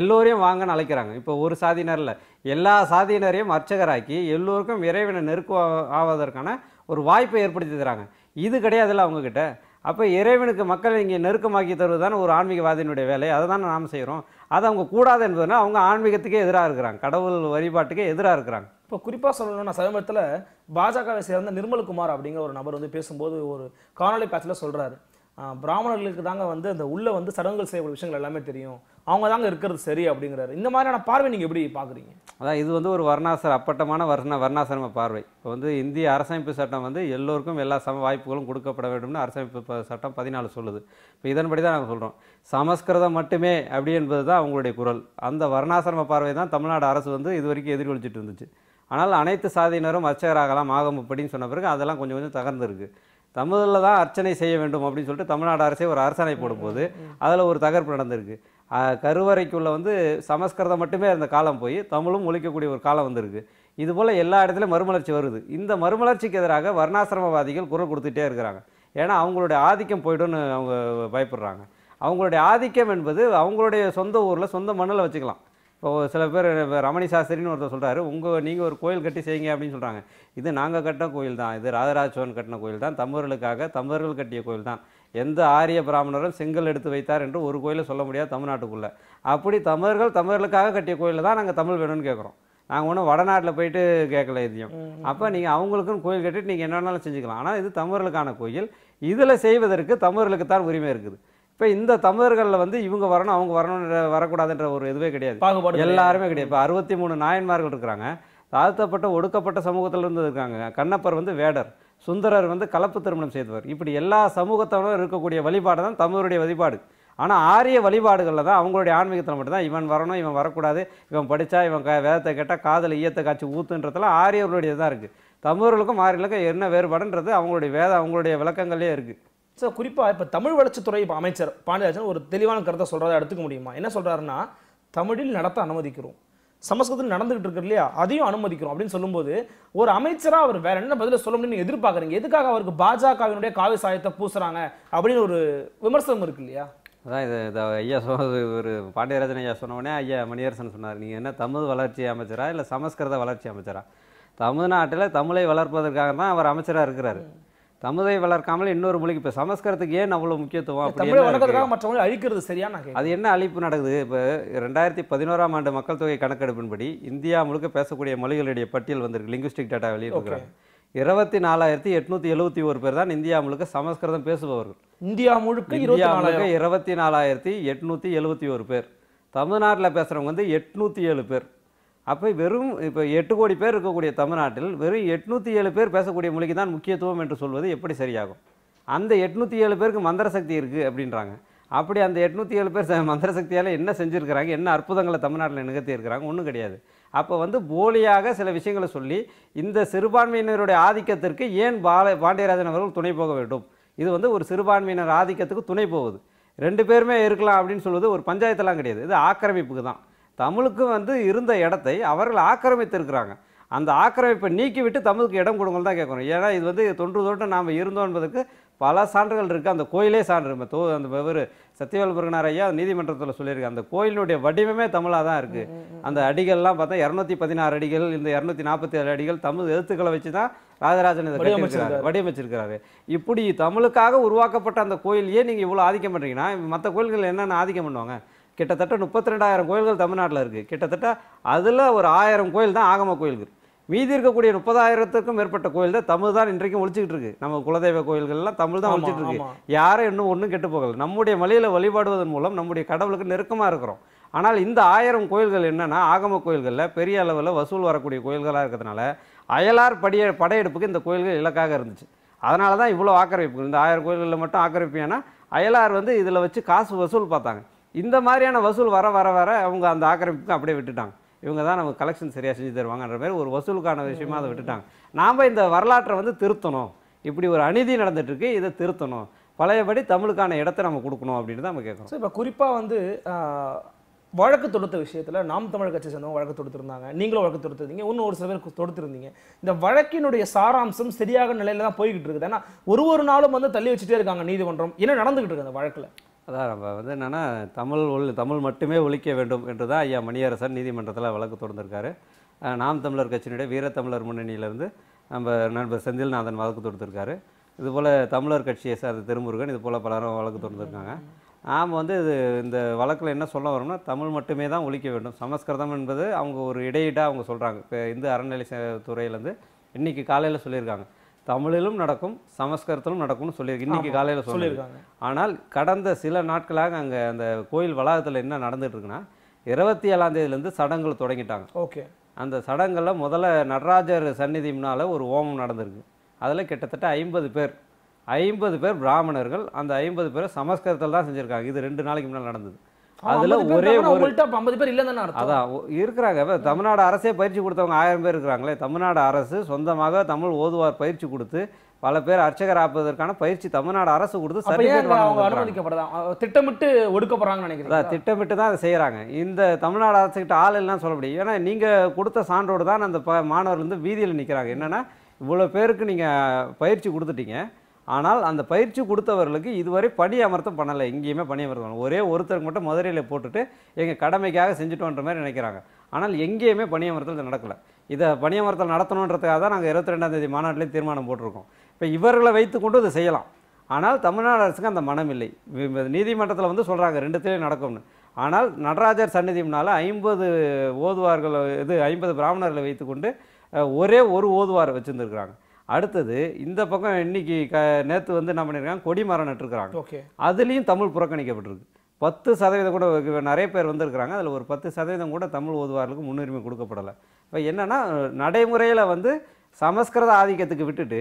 எல்லோரையும் வாங்கன்னு அழைக்கிறாங்க இப்போ ஒரு சாதியினரில் எல்லா சாதியினரையும் அர்ச்சகராக்கி எல்லோருக்கும் இறைவனை நெருக்க ஆவதற்கான ஒரு வாய்ப்பை ஏற்படுத்தி தராங்க இது கிடையாதுல்ல அவங்கக்கிட்ட அப்போ இறைவனுக்கு மக்கள் இங்கே நெருக்கமாக்கி தருவது தானே ஒரு ஆன்மீகவாதியினுடைய வேலை அதை தானே நாம் செய்கிறோம் அது அவங்க கூடாது என்பதுனா அவங்க ஆன்மீகத்துக்கே எதிராக இருக்கிறாங்க கடவுள் வழிபாட்டுக்கே எதிராக இருக்கிறாங்க இப்போ குறிப்பாக சொல்லணும்னா சமீபத்தில் பாஜகவை சேர்ந்த நிர்மல்குமார் அப்படிங்கிற ஒரு நபர் வந்து பேசும்போது ஒரு காணொலி காட்சியில் சொல்கிறாரு பிராமணர்களுக்கு தாங்க வந்து அந்த உள்ளே வந்து சடங்குகள் செய்யக்கூடிய விஷயங்கள் எல்லாமே தெரியும் அவங்க தாங்க இருக்கிறது சரி அப்படிங்கிறாரு இந்த மாதிரியான பார்வை நீங்கள் எப்படி பார்க்குறீங்க அதான் இது வந்து ஒரு வர்ணாசர் அப்பட்டமான வர்ண வர்ணாசிரம பார்வை இப்போ வந்து இந்திய அரசமைப்பு சட்டம் வந்து எல்லோருக்கும் எல்லா சம வாய்ப்புகளும் கொடுக்கப்பட வேண்டும்னு அரசமைப்பு சட்டம் பதினாலு சொல்லுது இப்போ இதன்படி தான் நாங்கள் சொல்கிறோம் சமஸ்கிருதம் மட்டுமே அப்படி என்பது தான் அவங்களுடைய குரல் அந்த வர்ணாசிரம பார்வை தான் தமிழ்நாடு அரசு வந்து இது வரைக்கும் எதிர்கொலிச்சிட்டு இருந்துச்சு ஆனால் அனைத்து சாதியினரும் அர்ச்சகராகலாம் ஆகும் அப்படின்னு சொன்ன பிறகு அதெல்லாம் கொஞ்சம் கொஞ்சம் தகர்ந்துருக்கு தமிழில் தான் அர்ச்சனை செய்ய வேண்டும் அப்படின்னு சொல்லிட்டு தமிழ்நாடு அரசே ஒரு அரசனை போடும்போது அதில் ஒரு தகர்ப்பு நடந்திருக்கு கருவறைக்குள்ளே வந்து சமஸ்கிருதம் மட்டுமே இருந்த காலம் போய் தமிழும் ஒழிக்கக்கூடிய ஒரு காலம் வந்திருக்கு இதுபோல் எல்லா இடத்துலையும் மறுமலர்ச்சி வருது இந்த மறுமலர்ச்சிக்கு எதிராக வர்ணாசிரமவாதிகள் குரல் கொடுத்துட்டே இருக்கிறாங்க ஏன்னா அவங்களுடைய ஆதிக்கம் போய்டும்னு அவங்க பயப்படுறாங்க அவங்களுடைய ஆதிக்கம் என்பது அவங்களுடைய சொந்த ஊரில் சொந்த மண்ணில் வச்சுக்கலாம் இப்போ சில பேர் ரமணி சாஸ்திரின்னு ஒருத்தர் சொல்கிறாரு உங்கள் நீங்கள் ஒரு கோயில் கட்டி செய்யுங்க அப்படின்னு சொல்கிறாங்க இது நாங்கள் கட்டின கோயில் தான் இது ராஜராஜ சோழன் கட்டின கோயில் தான் தமிழர்களுக்காக தமிழர்கள் கட்டிய கோயில் தான் எந்த ஆரிய பிராமணரும் செங்கல் எடுத்து வைத்தார் என்று ஒரு கோயிலை சொல்ல முடியாது தமிழ்நாட்டுக்குள்ளே அப்படி தமிழர்கள் தமிழர்களுக்காக கட்டிய கோயிலில் தான் நாங்கள் தமிழ் வேணும்னு கேட்குறோம் நாங்கள் ஒன்றும் வடநாட்டில் போயிட்டு கேட்கல இதையும் அப்போ நீங்கள் அவங்களுக்குன்னு கோயில் கட்டிட்டு நீங்கள் என்ன வேணாலும் செஞ்சுக்கலாம் ஆனால் இது தமிழர்களுக்கான கோயில் இதில் செய்வதற்கு தமிழர்களுக்கு தான் உரிமை இருக்குது இப்போ இந்த தமிழர்களில் வந்து இவங்க வரணும் அவங்க வரணும்ன்ற வரக்கூடாதுன்ற ஒரு இதுவே கிடையாது எல்லாருமே கிடையாது இப்போ அறுபத்தி மூணு நாயன்மார்கள் இருக்கிறாங்க தாழ்த்தப்பட்ட ஒடுக்கப்பட்ட சமூகத்தில் இருந்து இருக்காங்க கண்ணப்பர் வந்து வேடர் சுந்தரர் வந்து கலப்பு திருமணம் செய்தவர் இப்படி எல்லா சமூகத்தவரும் இருக்கக்கூடிய வழிபாடு தான் தமிழருடைய வழிபாடு ஆனால் ஆரிய வழிபாடுகளில் தான் அவங்களுடைய ஆன்மீகத்தில் மட்டும்தான் இவன் வரணும் இவன் வரக்கூடாது இவன் படித்தா இவன் க வேதத்தை கேட்டால் காதில் ஈயத்தை காய்ச்சி ஊத்துன்றதுலாம் ஆரியர்களுடைய தான் இருக்குது தமிழர்களுக்கும் ஆரியர்களுக்கும் என்ன வேறுபாடுன்றது அவங்களுடைய வேத அவங்களுடைய விளக்கங்களே இருக்குது ஸோ குறிப்பாக இப்போ தமிழ் வளர்ச்சித்துறை இப்போ அமைச்சர் பாண்டியராஜன் ஒரு தெளிவான கருத்தை சொல்கிறத எடுத்துக்க முடியுமா என்ன சொல்கிறாருன்னா தமிழில் நடத்த அனுமதிக்கிறோம் சமஸ்கிருதம் நடந்துகிட்டு இருக்கு இல்லையா அதையும் அனுமதிக்கிறோம் அப்படின்னு சொல்லும்போது ஒரு அமைச்சராக அவர் வேற என்ன பதில சொல்ல முடியும் எதிர்பார்க்குறீங்க எதுக்காக அவருக்கு பாஜகவினுடைய காவி சாயத்தை பூசுறாங்க அப்படின்னு ஒரு விமர்சனம் இருக்கு இல்லையா அதான் இது ஐயா சொன்னது ஒரு பாண்டியராஜன் ஐயா சொன்னோடனே ஐயா மணியரசன் சொன்னார் நீங்கள் என்ன தமிழ் வளர்ச்சி அமைச்சரா இல்லை சமஸ்கிருத வளர்ச்சி அமைச்சரா தமிழ்நாட்டில் தமிழை வளர்ப்பதற்காக தான் அவர் அமைச்சராக இருக்கிறாரு தமிழை வளர்க்காமல் இன்னொரு மொழிக்கு இப்போ சமஸ்கிருதத்துக்கு ஏன் அவ்வளோ முக்கியத்துவம் அப்படி வளர்க்கறதுக்காக மற்ற மொழி அழிக்கிறது சரியான அது என்ன அழிப்பு நடக்குது இப்போ ரெண்டாயிரத்தி பதினோராம் ஆண்டு மக்கள் தொகை கணக்கெடுப்பின்படி இந்தியா முழுக்க பேசக்கூடிய மொழிகளுடைய பட்டியல் வந்திருக்கு லிங்குஸ்டிக் டேட்டா வெளியிட்டிருக்கிறாங்க இருபத்தி நாலாயிரத்தி எட்நூத்தி எழுபத்தி ஒரு பேர் தான் இந்தியா முழுக்க சமஸ்கிருதம் பேசுபவர்கள் இந்தியா முழுக்க இந்தியா முழுக்க இருபத்தி நாலாயிரத்தி எட்நூத்தி எழுபத்தி ஒரு பேர் தமிழ்நாட்டில் பேசுறவங்க வந்து எட்நூத்தி ஏழு பேர் அப்போ வெறும் இப்போ எட்டு கோடி பேர் இருக்கக்கூடிய தமிழ்நாட்டில் வெறும் எட்நூற்றி ஏழு பேர் பேசக்கூடிய மொழிக்கு தான் முக்கியத்துவம் என்று சொல்வது எப்படி சரியாகும் அந்த எட்நூற்றி ஏழு பேருக்கு மந்திர சக்தி இருக்குது அப்படின்றாங்க அப்படி அந்த எட்நூற்றி ஏழு பேர் மந்திர சக்தியால் என்ன செஞ்சுருக்கிறாங்க என்ன அற்புதங்களை தமிழ்நாட்டில் நிகழ்த்தியிருக்கிறாங்க ஒன்றும் கிடையாது அப்போ வந்து போலியாக சில விஷயங்களை சொல்லி இந்த சிறுபான்மையினருடைய ஆதிக்கத்திற்கு ஏன் பால பாண்டியராஜன் அவர்கள் துணை போக வேண்டும் இது வந்து ஒரு சிறுபான்மையினர் ஆதிக்கத்துக்கு துணை போகுது ரெண்டு பேருமே இருக்கலாம் அப்படின்னு சொல்வது ஒரு பஞ்சாயத்தெல்லாம் கிடையாது இது ஆக்கிரமிப்புக்கு தான் தமிழுக்கு வந்து இருந்த இடத்தை அவர்கள் ஆக்கிரமித்திருக்கிறாங்க அந்த ஆக்கிரமிப்பை நீக்கிவிட்டு தமிழுக்கு இடம் கொடுங்கள் தான் கேட்குறோம் ஏன்னா இது வந்து தொன்று தொட்டு நாம் இருந்தோம் என்பதற்கு பல சான்றுகள் இருக்குது அந்த கோயிலே சான்று இப்போ தோ அந்த இவர் சத்தியவேல் முருகனார் ஐயா நீதிமன்றத்தில் சொல்லியிருக்கு அந்த கோயிலினுடைய வடிவமே தமிழாக தான் இருக்குது அந்த அடிகள்லாம் பார்த்தா இரநூத்தி பதினாறு அடிகள் இந்த இரநூத்தி நாற்பத்தி ஏழு அடிகள் தமிழ் எழுத்துக்களை வச்சு தான் ராஜராஜன் இதை வடிவமைச்சிருக்காரு வடிவமைச்சிருக்கிறாரு இப்படி தமிழுக்காக உருவாக்கப்பட்ட அந்த கோயிலையே நீங்கள் இவ்வளோ ஆதிக்கம் பண்ணுறீங்கன்னா மற்ற கோயில்கள் என்னென்ன ஆதிக்கம் பண்ணுவாங்க கிட்டத்தட்ட முப்பத்தி ரெண்டாயிரம் கோயில்கள் தமிழ்நாட்டில் இருக்குது கிட்டத்தட்ட அதில் ஒரு ஆயிரம் கோயில் தான் ஆகம கோயில்கள் மீதி இருக்கக்கூடிய முப்பதாயிரத்துக்கும் மேற்பட்ட கோயில் தான் தமிழ் தான் இன்றைக்கும் ஒழிச்சிக்கிட்டு இருக்கு நம்ம குலதெய்வ கோயில்கள்லாம் தமிழ் தான் ஒழிச்சிட்டு இருக்கு யாரும் இன்னும் ஒன்றும் கெட்டு போகல நம்முடைய மலையில் வழிபாடுவதன் மூலம் நம்முடைய கடவுளுக்கு நெருக்கமாக இருக்கிறோம் ஆனால் இந்த ஆயிரம் கோயில்கள் என்னென்னா ஆகம கோயில்களில் பெரிய அளவில் வசூல் வரக்கூடிய கோயில்களாக இருக்கிறதுனால அயலார் படிய படையெடுப்புக்கு இந்த கோயில்கள் இலக்காக இருந்துச்சு அதனால தான் இவ்வளோ ஆக்கிரமிப்பு இந்த ஆயிரம் கோயில்களில் மட்டும் ஆக்கிரமிப்பு ஏன்னா அயலார் வந்து இதில் வச்சு காசு வசூல் பார்த்தாங்க இந்த மாதிரியான வசூல் வர வர வர அவங்க அந்த ஆக்கிரமிப்புக்கு அப்படியே விட்டுட்டாங்க இவங்க தான் நமக்கு கலெக்ஷன் சரியாக செஞ்சு தருவாங்கன்ற மாதிரி ஒரு வசூலுக்கான விஷயமா அதை விட்டுட்டாங்க நாம் இந்த வரலாற்றை வந்து திருத்தணும் இப்படி ஒரு அநீதி நடந்துட்டுருக்கு இதை திருத்தணும் பழையபடி தமிழுக்கான இடத்த நம்ம கொடுக்கணும் அப்படின்னு தான் நம்ம கேட்குறோம் இப்போ குறிப்பாக வந்து வழக்கு தொடுத்த விஷயத்தில் நாம் தமிழ் கட்சி சேர்ந்தவங்க வழக்கு தொடுத்திருந்தாங்க நீங்களும் வழக்கு தொடுத்திருந்தீங்க இன்னும் ஒரு சில பேர் தொடுத்திருந்தீங்க இந்த வழக்கினுடைய சாராம்சம் சரியாக நிலையில தான் போய்கிட்டு இருக்குது ஏன்னா ஒரு ஒரு நாளும் வந்து தள்ளி வச்சுட்டே இருக்காங்க நீதிமன்றம் என்ன நடந்துகிட்டு இருக்கு அந்த வழக்கில் அதான் நம்ம வந்து என்னென்னா தமிழ் ஒளி தமிழ் மட்டுமே ஒழிக்க வேண்டும் என்று தான் ஐயா மணியரசன் நீதிமன்றத்தில் வழக்கு தொடர்ந்திருக்காரு நாம் தமிழர் கட்சியினுடைய வீரத்தமிழர் முன்னணியிலேருந்து நம்ம நண்பர் செந்தில்நாதன் வழக்கு தொடுத்திருக்காரு இதுபோல் தமிழர் கட்சியை சார்ந்த திருமுருகன் இது போல் பலரும் வழக்கு தொடர்ந்துருக்காங்க நாம் வந்து இது இந்த வழக்கில் என்ன சொல்ல வரோம்னா தமிழ் மட்டுமே தான் ஒழிக்க வேண்டும் சமஸ்கிருதம் என்பது அவங்க ஒரு இடையீடாக அவங்க சொல்கிறாங்க இப்போ இந்து அறநிலை துறையிலேருந்து இன்றைக்கி காலையில் சொல்லியிருக்காங்க தமிழிலும் நடக்கும் சமஸ்கிருதத்திலும் நடக்கும்னு சொல்லியிருக்கு இன்றைக்கி காலையில் சொல்லியிருக்காங்க ஆனால் கடந்த சில நாட்களாக அங்கே அந்த கோயில் வளாகத்தில் என்ன நடந்துகிட்ருக்குன்னா இருக்குன்னா இருபத்தி ஏழாம் தேதியிலேருந்து சடங்குகள் தொடங்கிட்டாங்க ஓகே அந்த சடங்கில் முதல்ல நடராஜர் முன்னால் ஒரு ஓமம் நடந்திருக்கு அதில் கிட்டத்தட்ட ஐம்பது பேர் ஐம்பது பேர் பிராமணர்கள் அந்த ஐம்பது பேர் சமஸ்கிருதத்தில் தான் செஞ்சுருக்காங்க இது ரெண்டு நாளைக்கு முன்னால் நடந்தது அதுல ஒரே ஒரு ஐம்பது பேர் இல்லைன்னு அதான் இருக்கிறாங்க தமிழ்நாடு அரசே பயிற்சி கொடுத்தவங்க ஆயிரம் பேர் இருக்கிறாங்களே தமிழ்நாடு அரசு சொந்தமாக தமிழ் ஓதுவார் பயிற்சி கொடுத்து பல பேர் அர்ச்சகர் ஆப்பதற்கான பயிற்சி தமிழ்நாடு அரசு கொடுத்து அனுமதிக்கப்படுதான் திட்டமிட்டு ஒடுக்க போறாங்கன்னு நினைக்கிறேன் திட்டமிட்டு தான் அதை செய்யறாங்க இந்த தமிழ்நாடு அரசுகிட்ட ஆள் எல்லாம் சொல்ல முடியும் ஏன்னா நீங்க கொடுத்த சான்றோடு தான் அந்த மாணவர் வந்து வீதியில் நிற்கிறாங்க என்னன்னா இவ்வளோ பேருக்கு நீங்கள் பயிற்சி கொடுத்துட்டீங்க ஆனால் அந்த பயிற்சி கொடுத்தவர்களுக்கு இதுவரை பணி அமர்த்தம் பண்ணலை எங்கேயுமே பணி அமர்த்தம் ஒரே ஒருத்தருக்கு மட்டும் மதுரையில் போட்டுட்டு எங்கள் கடமைக்காக செஞ்சுட்டோன்ற மாதிரி நினைக்கிறாங்க ஆனால் எங்கேயுமே பணியமர்த்தல் நடக்கலை இதை பணியமர்த்தல் நடத்தணுன்றதுக்காக தான் நாங்கள் இருபத்தி ரெண்டாம் தேதி மாநாட்டிலே தீர்மானம் போட்டிருக்கோம் இப்போ இவர்களை வைத்துக்கொண்டு இதை செய்யலாம் ஆனால் தமிழ்நாடு அரசுக்கு அந்த மனம் இல்லை நீதிமன்றத்தில் வந்து சொல்கிறாங்க ரெண்டுத்திலையும் நடக்கும்னு ஆனால் நடராஜர் சந்நிதியினால ஐம்பது ஓதுவார்கள் இது ஐம்பது பிராமணர்களை வைத்துக்கொண்டு ஒரே ஒரு ஓதுவார் வச்சுருந்துருக்குறாங்க அடுத்தது இந்த பக்கம் இன்னைக்கு க நேற்று வந்து என்ன பண்ணியிருக்காங்க கொடிமரம் நட்டுருக்குறாங்க ஓகே அதுலேயும் தமிழ் புறக்கணிக்கப்பட்டிருக்கு பத்து சதவீதம் கூட நிறைய பேர் வந்திருக்கிறாங்க அதில் ஒரு பத்து சதவீதம் கூட தமிழ் ஓதுவார்களுக்கு முன்னுரிமை கொடுக்கப்படலை இப்போ என்னென்னா நடைமுறையில் வந்து சமஸ்கிருத ஆதிக்கத்துக்கு விட்டுட்டு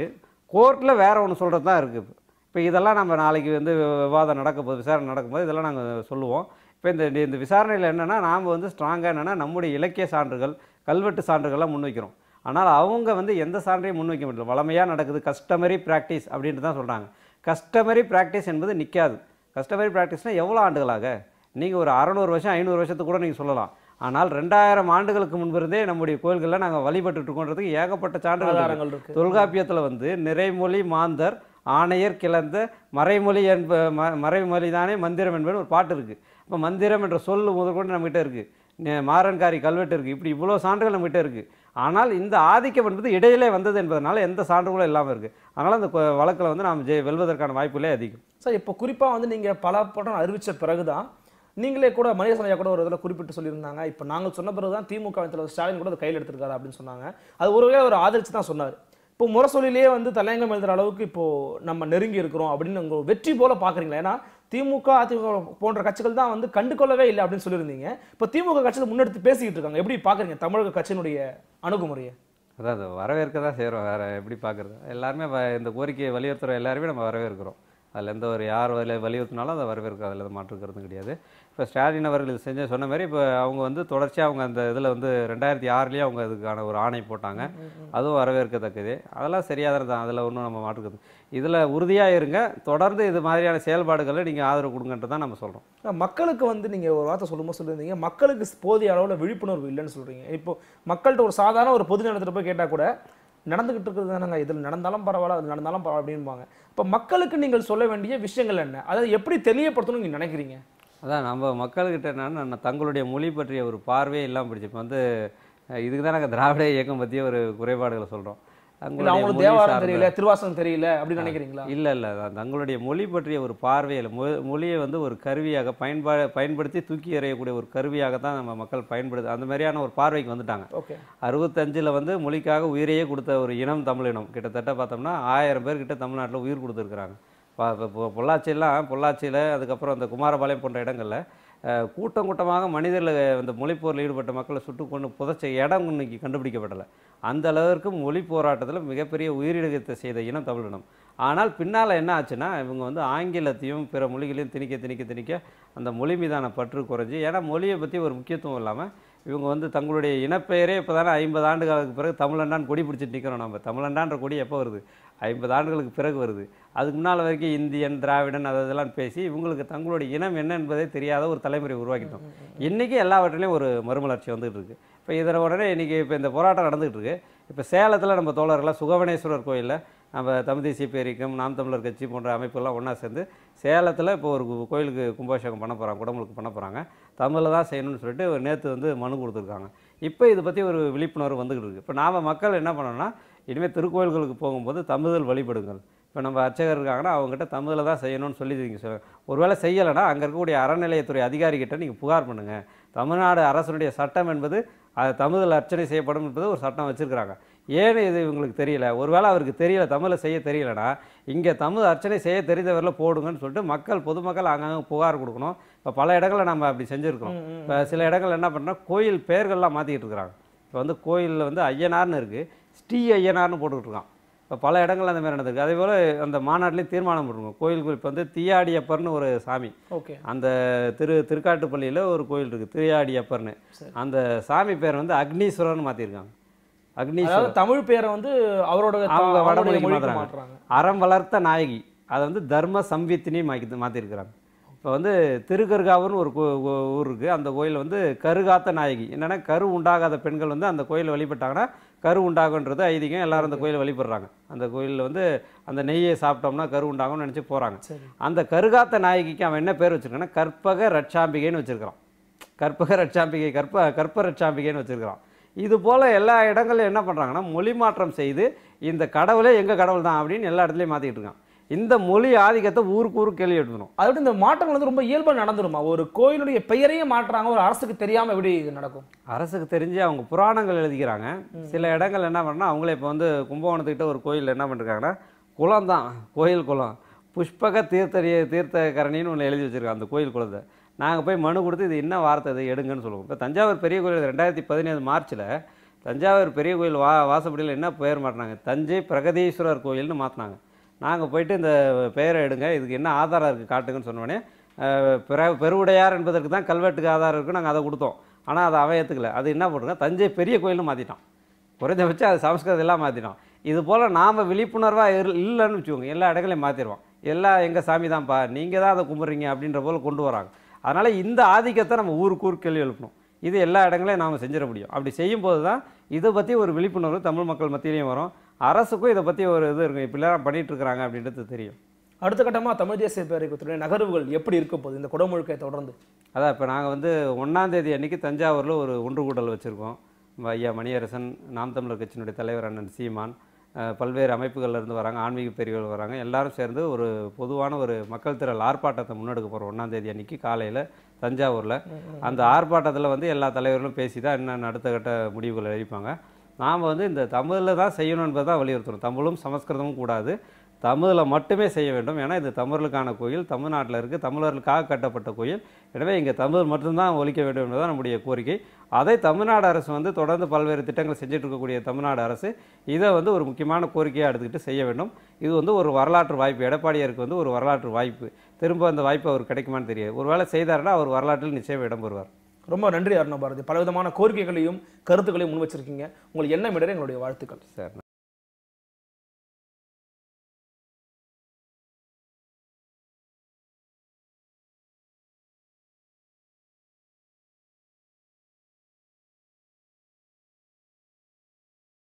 கோர்ட்டில் வேறு ஒன்று சொல்கிறது தான் இருக்குது இப்போ இதெல்லாம் நம்ம நாளைக்கு வந்து விவாதம் நடக்கும் போது விசாரணை நடக்கும்போது இதெல்லாம் நாங்கள் சொல்லுவோம் இப்போ இந்த இந்த விசாரணையில் என்னென்னா நாம் வந்து ஸ்ட்ராங்காக என்னென்னா நம்முடைய இலக்கிய சான்றுகள் கல்வெட்டு சான்றுகள்லாம் முன்வைக்கிறோம் ஆனால் அவங்க வந்து எந்த சான்றையும் முன்வைக்க முடியல வளமையாக நடக்குது கஸ்டமரி ப்ராக்டிஸ் அப்படின்ட்டு தான் சொல்கிறாங்க கஸ்டமரி ப்ராக்டிஸ் என்பது நிற்காது கஸ்டமரி ப்ராக்டிஸ்னால் எவ்வளோ ஆண்டுகளாக நீங்கள் ஒரு அறநூறு வருஷம் ஐநூறு வருஷத்துக்கு கூட நீங்கள் சொல்லலாம் ஆனால் ரெண்டாயிரம் ஆண்டுகளுக்கு முன்பிருந்தே நம்முடைய கோயில்களில் நாங்கள் வழிபட்டுருக்கோன்றதுக்கு ஏகப்பட்ட சான்றுகள் தொல்காப்பியத்தில் வந்து நிறைமொழி மாந்தர் ஆணையர் கிளந்த மறைமொழி என்ப ம மறைமொழி தானே மந்திரம் என்பது ஒரு பாட்டு இருக்குது இப்போ மந்திரம் என்ற சொல் முதற்கொண்டு நம்மகிட்ட இருக்குது மாரன்காரி கல்வெட்டு இருக்குது இப்படி இவ்வளோ சான்றுகள் நம்மகிட்ட இருக்குது ஆனால் இந்த ஆதிக்கம் என்பது இடையிலே வந்தது என்பதனால எந்த சான்றுகளும் இல்லாமல் இருக்குது அதனால் அந்த வழக்கில் வந்து நாம் ஜெய் வெல்வதற்கான வாய்ப்புகளே அதிகம் சார் இப்போ குறிப்பாக வந்து நீங்கள் பல படம் அறிவித்த பிறகு தான் நீங்களே கூட சமையல் கூட ஒரு இதில் குறிப்பிட்டு சொல்லியிருந்தாங்க இப்போ நாங்கள் சொன்ன பிறகு தான் திமுக தலைவர் ஸ்டாலின் கூட அதை கையில் எடுத்திருக்காரு அப்படின்னு சொன்னாங்க அது ஒருவேளை அவர் ஆதரித்து தான் சொன்னார் இப்போ முரசொலியிலேயே வந்து தலையங்கம் எழுதுகிற அளவுக்கு இப்போது நம்ம நெருங்கி இருக்கிறோம் அப்படின்னு உங்கள் வெற்றி போல் பார்க்குறீங்களா ஏன்னா திமுக அதிமுக போன்ற கட்சிகள் தான் வந்து கண்டுகொள்ளவே இல்லை அப்படின்னு சொல்லியிருந்தீங்க இப்போ திமுக கட்சிகள் முன்னெடுத்து பேசிக்கிட்டு இருக்காங்க எப்படி பார்க்குறீங்க தமிழக கட்சியினுடைய அணுகுமுறையை அதாவது வரவேற்க தான் செய்கிறோம் வேறு எப்படி பார்க்குறது எல்லாருமே இந்த கோரிக்கையை வலியுறுத்துகிற எல்லாருமே நம்ம வரவேற்கிறோம் அதில் எந்த ஒரு யார் அதில் வலியுறுத்தினாலும் அதை வரவேற்க அதில் எதுவும் மாற்றுக்கிறது கிடையாது இப்போ ஸ்டாலின் அவர்கள் செஞ்ச சொன்ன மாதிரி இப்போ அவங்க வந்து தொடர்ச்சியாக அவங்க அந்த இதில் வந்து ரெண்டாயிரத்தி ஆறுலேயே அவங்க அதுக்கான ஒரு ஆணை போட்டாங்க அதுவும் வரவேற்கத்தக்கது அதெல்லாம் சரியாக தான் அதில் ஒன்றும் நம்ம மாற்றுக்கிறது இதில் உறுதியாக இருங்க தொடர்ந்து இது மாதிரியான செயல்பாடுகளை நீங்கள் ஆதரவு கொடுங்கன்ட்டு தான் நம்ம சொல்கிறோம் மக்களுக்கு வந்து நீங்கள் ஒரு வார்த்தை சொல்லும்போது சொல்லியிருந்தீங்க மக்களுக்கு போதிய அளவில் விழிப்புணர்வு இல்லைன்னு சொல்கிறீங்க இப்போ மக்கள்கிட்ட ஒரு சாதாரண ஒரு பொது நிலத்தில் போய் கேட்டால் கூட நடந்துக்கிட்டு இருக்கிறது தானேங்க இதில் நடந்தாலும் பரவாயில்ல அது நடந்தாலும் பரவாயில்ல அப்படின்பாங்க இப்போ மக்களுக்கு நீங்கள் சொல்ல வேண்டிய விஷயங்கள் என்ன அதை எப்படி தெளியப்படுத்தணும்னு நீங்கள் நினைக்கிறீங்க அதான் நம்ம மக்கள்கிட்ட என்னென்ன தங்களுடைய மொழி பற்றிய ஒரு பார்வையே இல்லாமல் பிடிச்சி இப்போ வந்து இதுக்கு தான் நாங்கள் திராவிட இயக்கம் பற்றிய ஒரு குறைபாடுகளை சொல்கிறோம் அவங்களுக்கு தேவாரம் தெரியல திருவாசனம் தெரியல அப்படின்னு நினைக்கிறீங்களா இல்லை இல்லை தங்களுடைய மொழி பற்றிய ஒரு பார்வையில் மொ மொழியை வந்து ஒரு கருவியாக பயன்பா பயன்படுத்தி தூக்கி எறையக்கூடிய ஒரு கருவியாக தான் நம்ம மக்கள் பயன்படுது அந்த மாதிரியான ஒரு பார்வைக்கு வந்துட்டாங்க ஓகே அறுபத்தஞ்சில் வந்து மொழிக்காக உயிரையே கொடுத்த ஒரு இனம் தமிழினம் கிட்டத்தட்ட பார்த்தோம்னா ஆயிரம் பேர் கிட்ட தமிழ்நாட்டில் உயிர் கொடுத்துருக்குறாங்க இப்போ பொள்ளாச்சியெல்லாம் பொள்ளாச்சியில் அதுக்கப்புறம் அந்த குமாரபாளையம் போன்ற இடங்களில் கூட்டம் கூட்டமாக மனிதர்கள் அந்த மொழிப்போரில் ஈடுபட்ட மக்களை சுட்டு கொண்டு புதைச்ச இடம் இன்னைக்கு கண்டுபிடிக்கப்படலை அந்த அளவிற்கு மொழி போராட்டத்தில் மிகப்பெரிய உயிரிழகத்தை செய்த இனம் தமிழினம் ஆனால் பின்னால் என்ன ஆச்சுன்னா இவங்க வந்து ஆங்கிலத்தையும் பிற மொழிகளையும் திணிக்க திணிக்க திணிக்க அந்த மொழி மீதான பற்று குறைஞ்சி ஏன்னா மொழியை பற்றி ஒரு முக்கியத்துவம் இல்லாமல் இவங்க வந்து தங்களுடைய இனப்பெயரே இப்போ தானே ஐம்பது ஆண்டு காலத்துக்கு பிறகு தமிழண்டான் கொடி பிடிச்சிட்டு நிற்கிறோம் நம்ம தமிழண்டான்ற கொடி எப்போ வருது ஐம்பது ஆண்டுகளுக்கு பிறகு வருது அதுக்கு முன்னால் வரைக்கும் இந்தியன் திராவிடன் அது இதெல்லாம் பேசி இவங்களுக்கு தங்களுடைய இனம் என்ன என்பதே தெரியாத ஒரு தலைமுறை உருவாக்கிட்டோம் இன்றைக்கி எல்லாவற்றிலையும் ஒரு மறுமலர்ச்சி வந்துகிட்டு இருக்குது இப்போ இதில் உடனே இன்றைக்கி இப்போ இந்த போராட்டம் நடந்துகிட்டு இருக்குது இப்போ சேலத்தில் நம்ம தோழர்கள் சுகவனேஸ்வரர் கோயிலில் நம்ம தமிழ்தேசிய பேரிக்கம் நாம் தமிழர் கட்சி போன்ற அமைப்புகள்லாம் ஒன்றா சேர்ந்து சேலத்தில் இப்போ ஒரு கோயிலுக்கு கும்பாபிஷேகம் பண்ண போகிறாங்க குடமுழுக்கு பண்ண போகிறாங்க தமிழில் தான் செய்யணும்னு சொல்லிட்டு ஒரு நேற்று வந்து மனு கொடுத்துருக்காங்க இப்போ இதை பற்றி ஒரு விழிப்புணர்வு வந்துக்கிட்டு இருக்குது இப்போ நாம் மக்கள் என்ன பண்ணோம்னா இனிமேல் திருக்கோயில்களுக்கு போகும்போது தமிழில் வழிபடுங்கள் இப்போ நம்ம அர்ச்சகர் இருக்காங்கன்னா அவங்ககிட்ட தமிழில் தான் செய்யணும்னு சொல்லி இருக்கீங்க சொல்ல ஒருவேளை செய்யலைன்னா அங்கே இருக்கக்கூடிய அறநிலையத்துறை அதிகாரிகிட்ட நீங்கள் புகார் பண்ணுங்கள் தமிழ்நாடு அரசனுடைய சட்டம் என்பது அது தமிழில் அர்ச்சனை செய்யப்படும் என்பது ஒரு சட்டம் வச்சுருக்கிறாங்க ஏன்னு இது இவங்களுக்கு தெரியல ஒருவேளை அவருக்கு தெரியல தமிழில் செய்ய தெரியலனா இங்கே தமிழ் அர்ச்சனை செய்ய தெரிந்தவரில் போடுங்கன்னு சொல்லிட்டு மக்கள் பொதுமக்கள் அங்கங்கே புகார் கொடுக்கணும் இப்போ பல இடங்களில் நம்ம அப்படி செஞ்சுருக்கோம் இப்போ சில இடங்கள் என்ன பண்ணுறோம் கோயில் பெயர்கள்லாம் மாற்றிக்கிட்டு இருக்கிறாங்க இப்போ வந்து கோயிலில் வந்து ஐயனார்னு இருக்குது ஸ்ரீ ஐயனார்னு போட்டுக்கிட்டுருக்கான் இப்போ பல இடங்கள் அந்த மாதிரி நடந்திருக்கு அதே போல் அந்த மாநாட்டிலையும் தீர்மானம் போட்டுருக்கோம் கோயில் இப்போ வந்து தீயாடியப்பர்னு ஒரு சாமி ஓகே அந்த திரு திருக்காட்டுப்பள்ளியில் ஒரு கோயில் இருக்குது திருயாடியப்பர்னு அந்த சாமி பேர் வந்து அக்னீஸ்வரர்னு மாற்றிருக்காங்க அக்னீஸ்வரர் தமிழ் பேரை வந்து அவரோட அவங்க வடமொழி மாற்றுறாங்க அறம் வளர்த்த நாயகி அதை வந்து தர்ம சம்வித்தினி மாற்றி மாற்றிருக்கிறாங்க இப்போ வந்து திருக்கருகாவூர்னு ஒரு ஊர் இருக்குது அந்த கோயில் வந்து கருகாத்த நாயகி என்னென்னா கரு உண்டாகாத பெண்கள் வந்து அந்த கோயிலில் வழிபட்டாங்கன்னா கரு உண்டாகுன்றது ஐதீகம் எல்லாரும் அந்த கோயிலில் வழிபடுறாங்க அந்த கோயிலில் வந்து அந்த நெய்யை சாப்பிட்டோம்னா கரு உண்டாகும்னு நினச்சி போகிறாங்க அந்த கருகாத்த நாயகிக்கு அவன் என்ன பேர் வச்சுருக்கான்னா கற்பக ரட்சாம்பிகைன்னு வச்சுருக்கிறான் கற்பக ரட்சாம்பிகை கற்ப கற்ப ரட்சாம்பிகைன்னு வச்சுருக்கிறான் இது போல் எல்லா இடங்களையும் என்ன பண்ணுறாங்கன்னா மொழி மாற்றம் செய்து இந்த கடவுளே எங்கள் கடவுள் தான் அப்படின்னு எல்லா இடத்துலையும் மாற்றிக்கிட்டு இருக்கான் இந்த மொழி ஆதிக்கத்தை ஊருக்கு ஊருக்கு கேள்வி அதை விட இந்த மாற்றங்கள் வந்து ரொம்ப இயல்பாக நடந்துருமா ஒரு கோயிலுடைய பெயரையே மாற்றுறாங்க ஒரு அரசுக்கு தெரியாமல் எப்படி இது நடக்கும் அரசுக்கு தெரிஞ்சு அவங்க புராணங்கள் எழுதிக்கிறாங்க சில இடங்கள் என்ன பண்ணால் அவங்களே இப்போ வந்து கும்பகோணத்துக்கிட்ட ஒரு கோயில் என்ன பண்ணுறாங்கன்னா குளம் தான் கோயில் குளம் புஷ்பக தீர்த்தரிய தீர்த்தகரணின்னு ஒன்று எழுதி வச்சுருக்காங்க அந்த கோயில் குளத்தை நாங்கள் போய் மனு கொடுத்து இது என்ன வார்த்தை இது எடுங்கன்னு சொல்லுவோம் இப்போ தஞ்சாவூர் பெரிய கோயில் ரெண்டாயிரத்தி பதினேழு மார்ச்சில் தஞ்சாவூர் பெரிய கோயில் வா வாசப்படியில் என்ன பெயர் மாட்டினாங்க தஞ்சை பிரகதீஸ்வரர் கோயில்னு மாற்றினாங்க நாங்கள் போயிட்டு இந்த பெயரை எடுங்க இதுக்கு என்ன ஆதாரம் இருக்குது காட்டுங்கன்னு சொன்னோடனே பிற பெருவுடையார் என்பதற்கு தான் கல்வெட்டுக்கு ஆதாரம் இருக்குது நாங்கள் அதை கொடுத்தோம் ஆனால் அதை அவையத்துக்கல அது என்ன பண்ணுறோம் தஞ்சை பெரிய கோயில்னு மாற்றிட்டோம் குறைஞ்சபட்சம் அது சமஸ்கிருதம் எல்லாம் மாற்றிட்டோம் இது போல் நாம் விழிப்புணர்வாக இல்லைன்னு வச்சுக்கோங்க எல்லா இடங்களையும் மாற்றிடுவோம் எல்லாம் எங்கள் சாமி தான்ப்பா நீங்கள் தான் அதை கும்பிட்றீங்க அப்படின்ற போல் கொண்டு வராங்க அதனால் இந்த ஆதிக்கத்தை நம்ம ஊருக்கு ஊர் கேள்வி எழுப்பணும் இது எல்லா இடங்களையும் நாம் செஞ்சிட முடியும் அப்படி செய்யும்போது தான் இதை பற்றி ஒரு விழிப்புணர்வு தமிழ் மக்கள் மத்தியிலையும் வரும் அரசுக்கும் இதை பற்றி ஒரு இது இருக்கும் இப்படிலாம் இருக்கிறாங்க அப்படின்றது தெரியும் அடுத்த கட்டமாக தமிழ் தேசிய பேரவைக்குத்துறை நகர்வுகள் எப்படி இருக்க போகுது இந்த குடமுழுக்கை தொடர்ந்து அதான் இப்போ நாங்கள் வந்து ஒன்றாந்தேதி அன்றைக்கி தஞ்சாவூரில் ஒரு ஒன்று கூடல் வச்சுருக்கோம் ஐயா மணியரசன் நாம் தமிழர் கட்சியினுடைய தலைவர் அண்ணன் சீமான் பல்வேறு அமைப்புகள்லேருந்து வராங்க ஆன்மீக பெரியவர்கள் வராங்க எல்லாரும் சேர்ந்து ஒரு பொதுவான ஒரு மக்கள் திரள் ஆர்ப்பாட்டத்தை முன்னெடுக்க போகிறோம் ஒன்றாந்தேதி அன்றைக்கி காலையில் தஞ்சாவூரில் அந்த ஆர்ப்பாட்டத்தில் வந்து எல்லா தலைவர்களும் பேசி தான் என்னென்ன அடுத்த கட்ட முடிவுகள் அறிவிப்பாங்க நாம் வந்து இந்த தமிழில் தான் செய்யணும் என்பதை தான் வலியுறுத்தணும் தமிழும் சமஸ்கிருதமும் கூடாது தமிழில் மட்டுமே செய்ய வேண்டும் ஏன்னா இது தமிழர்களுக்கான கோயில் தமிழ்நாட்டில் இருக்குது தமிழர்களுக்காக கட்டப்பட்ட கோயில் எனவே இங்கே தமிழ் மட்டும்தான் ஒழிக்க வேண்டும் என்பதுதான் நம்முடைய கோரிக்கை அதை தமிழ்நாடு அரசு வந்து தொடர்ந்து பல்வேறு திட்டங்கள் செஞ்சுட்டு இருக்கக்கூடிய தமிழ்நாடு அரசு இதை வந்து ஒரு முக்கியமான கோரிக்கையாக எடுத்துக்கிட்டு செய்ய வேண்டும் இது வந்து ஒரு வரலாற்று வாய்ப்பு எடப்பாடியாருக்கு வந்து ஒரு வரலாற்று வாய்ப்பு திரும்ப அந்த வாய்ப்பு அவர் கிடைக்குமான்னு தெரியாது ஒரு வேளை செய்தார்னா அவர் வரலாற்றில் நிச்சயம் இடம்பெறுவார் ரொம்ப நன்றி அருணபாரதி பாரதி பலவிதமான கோரிக்கைகளையும் கருத்துக்களையும் முன் வச்சிருக்கீங்க உங்களுக்கு என்ன விட எங்களுடைய வாழ்த்துக்கள் சார்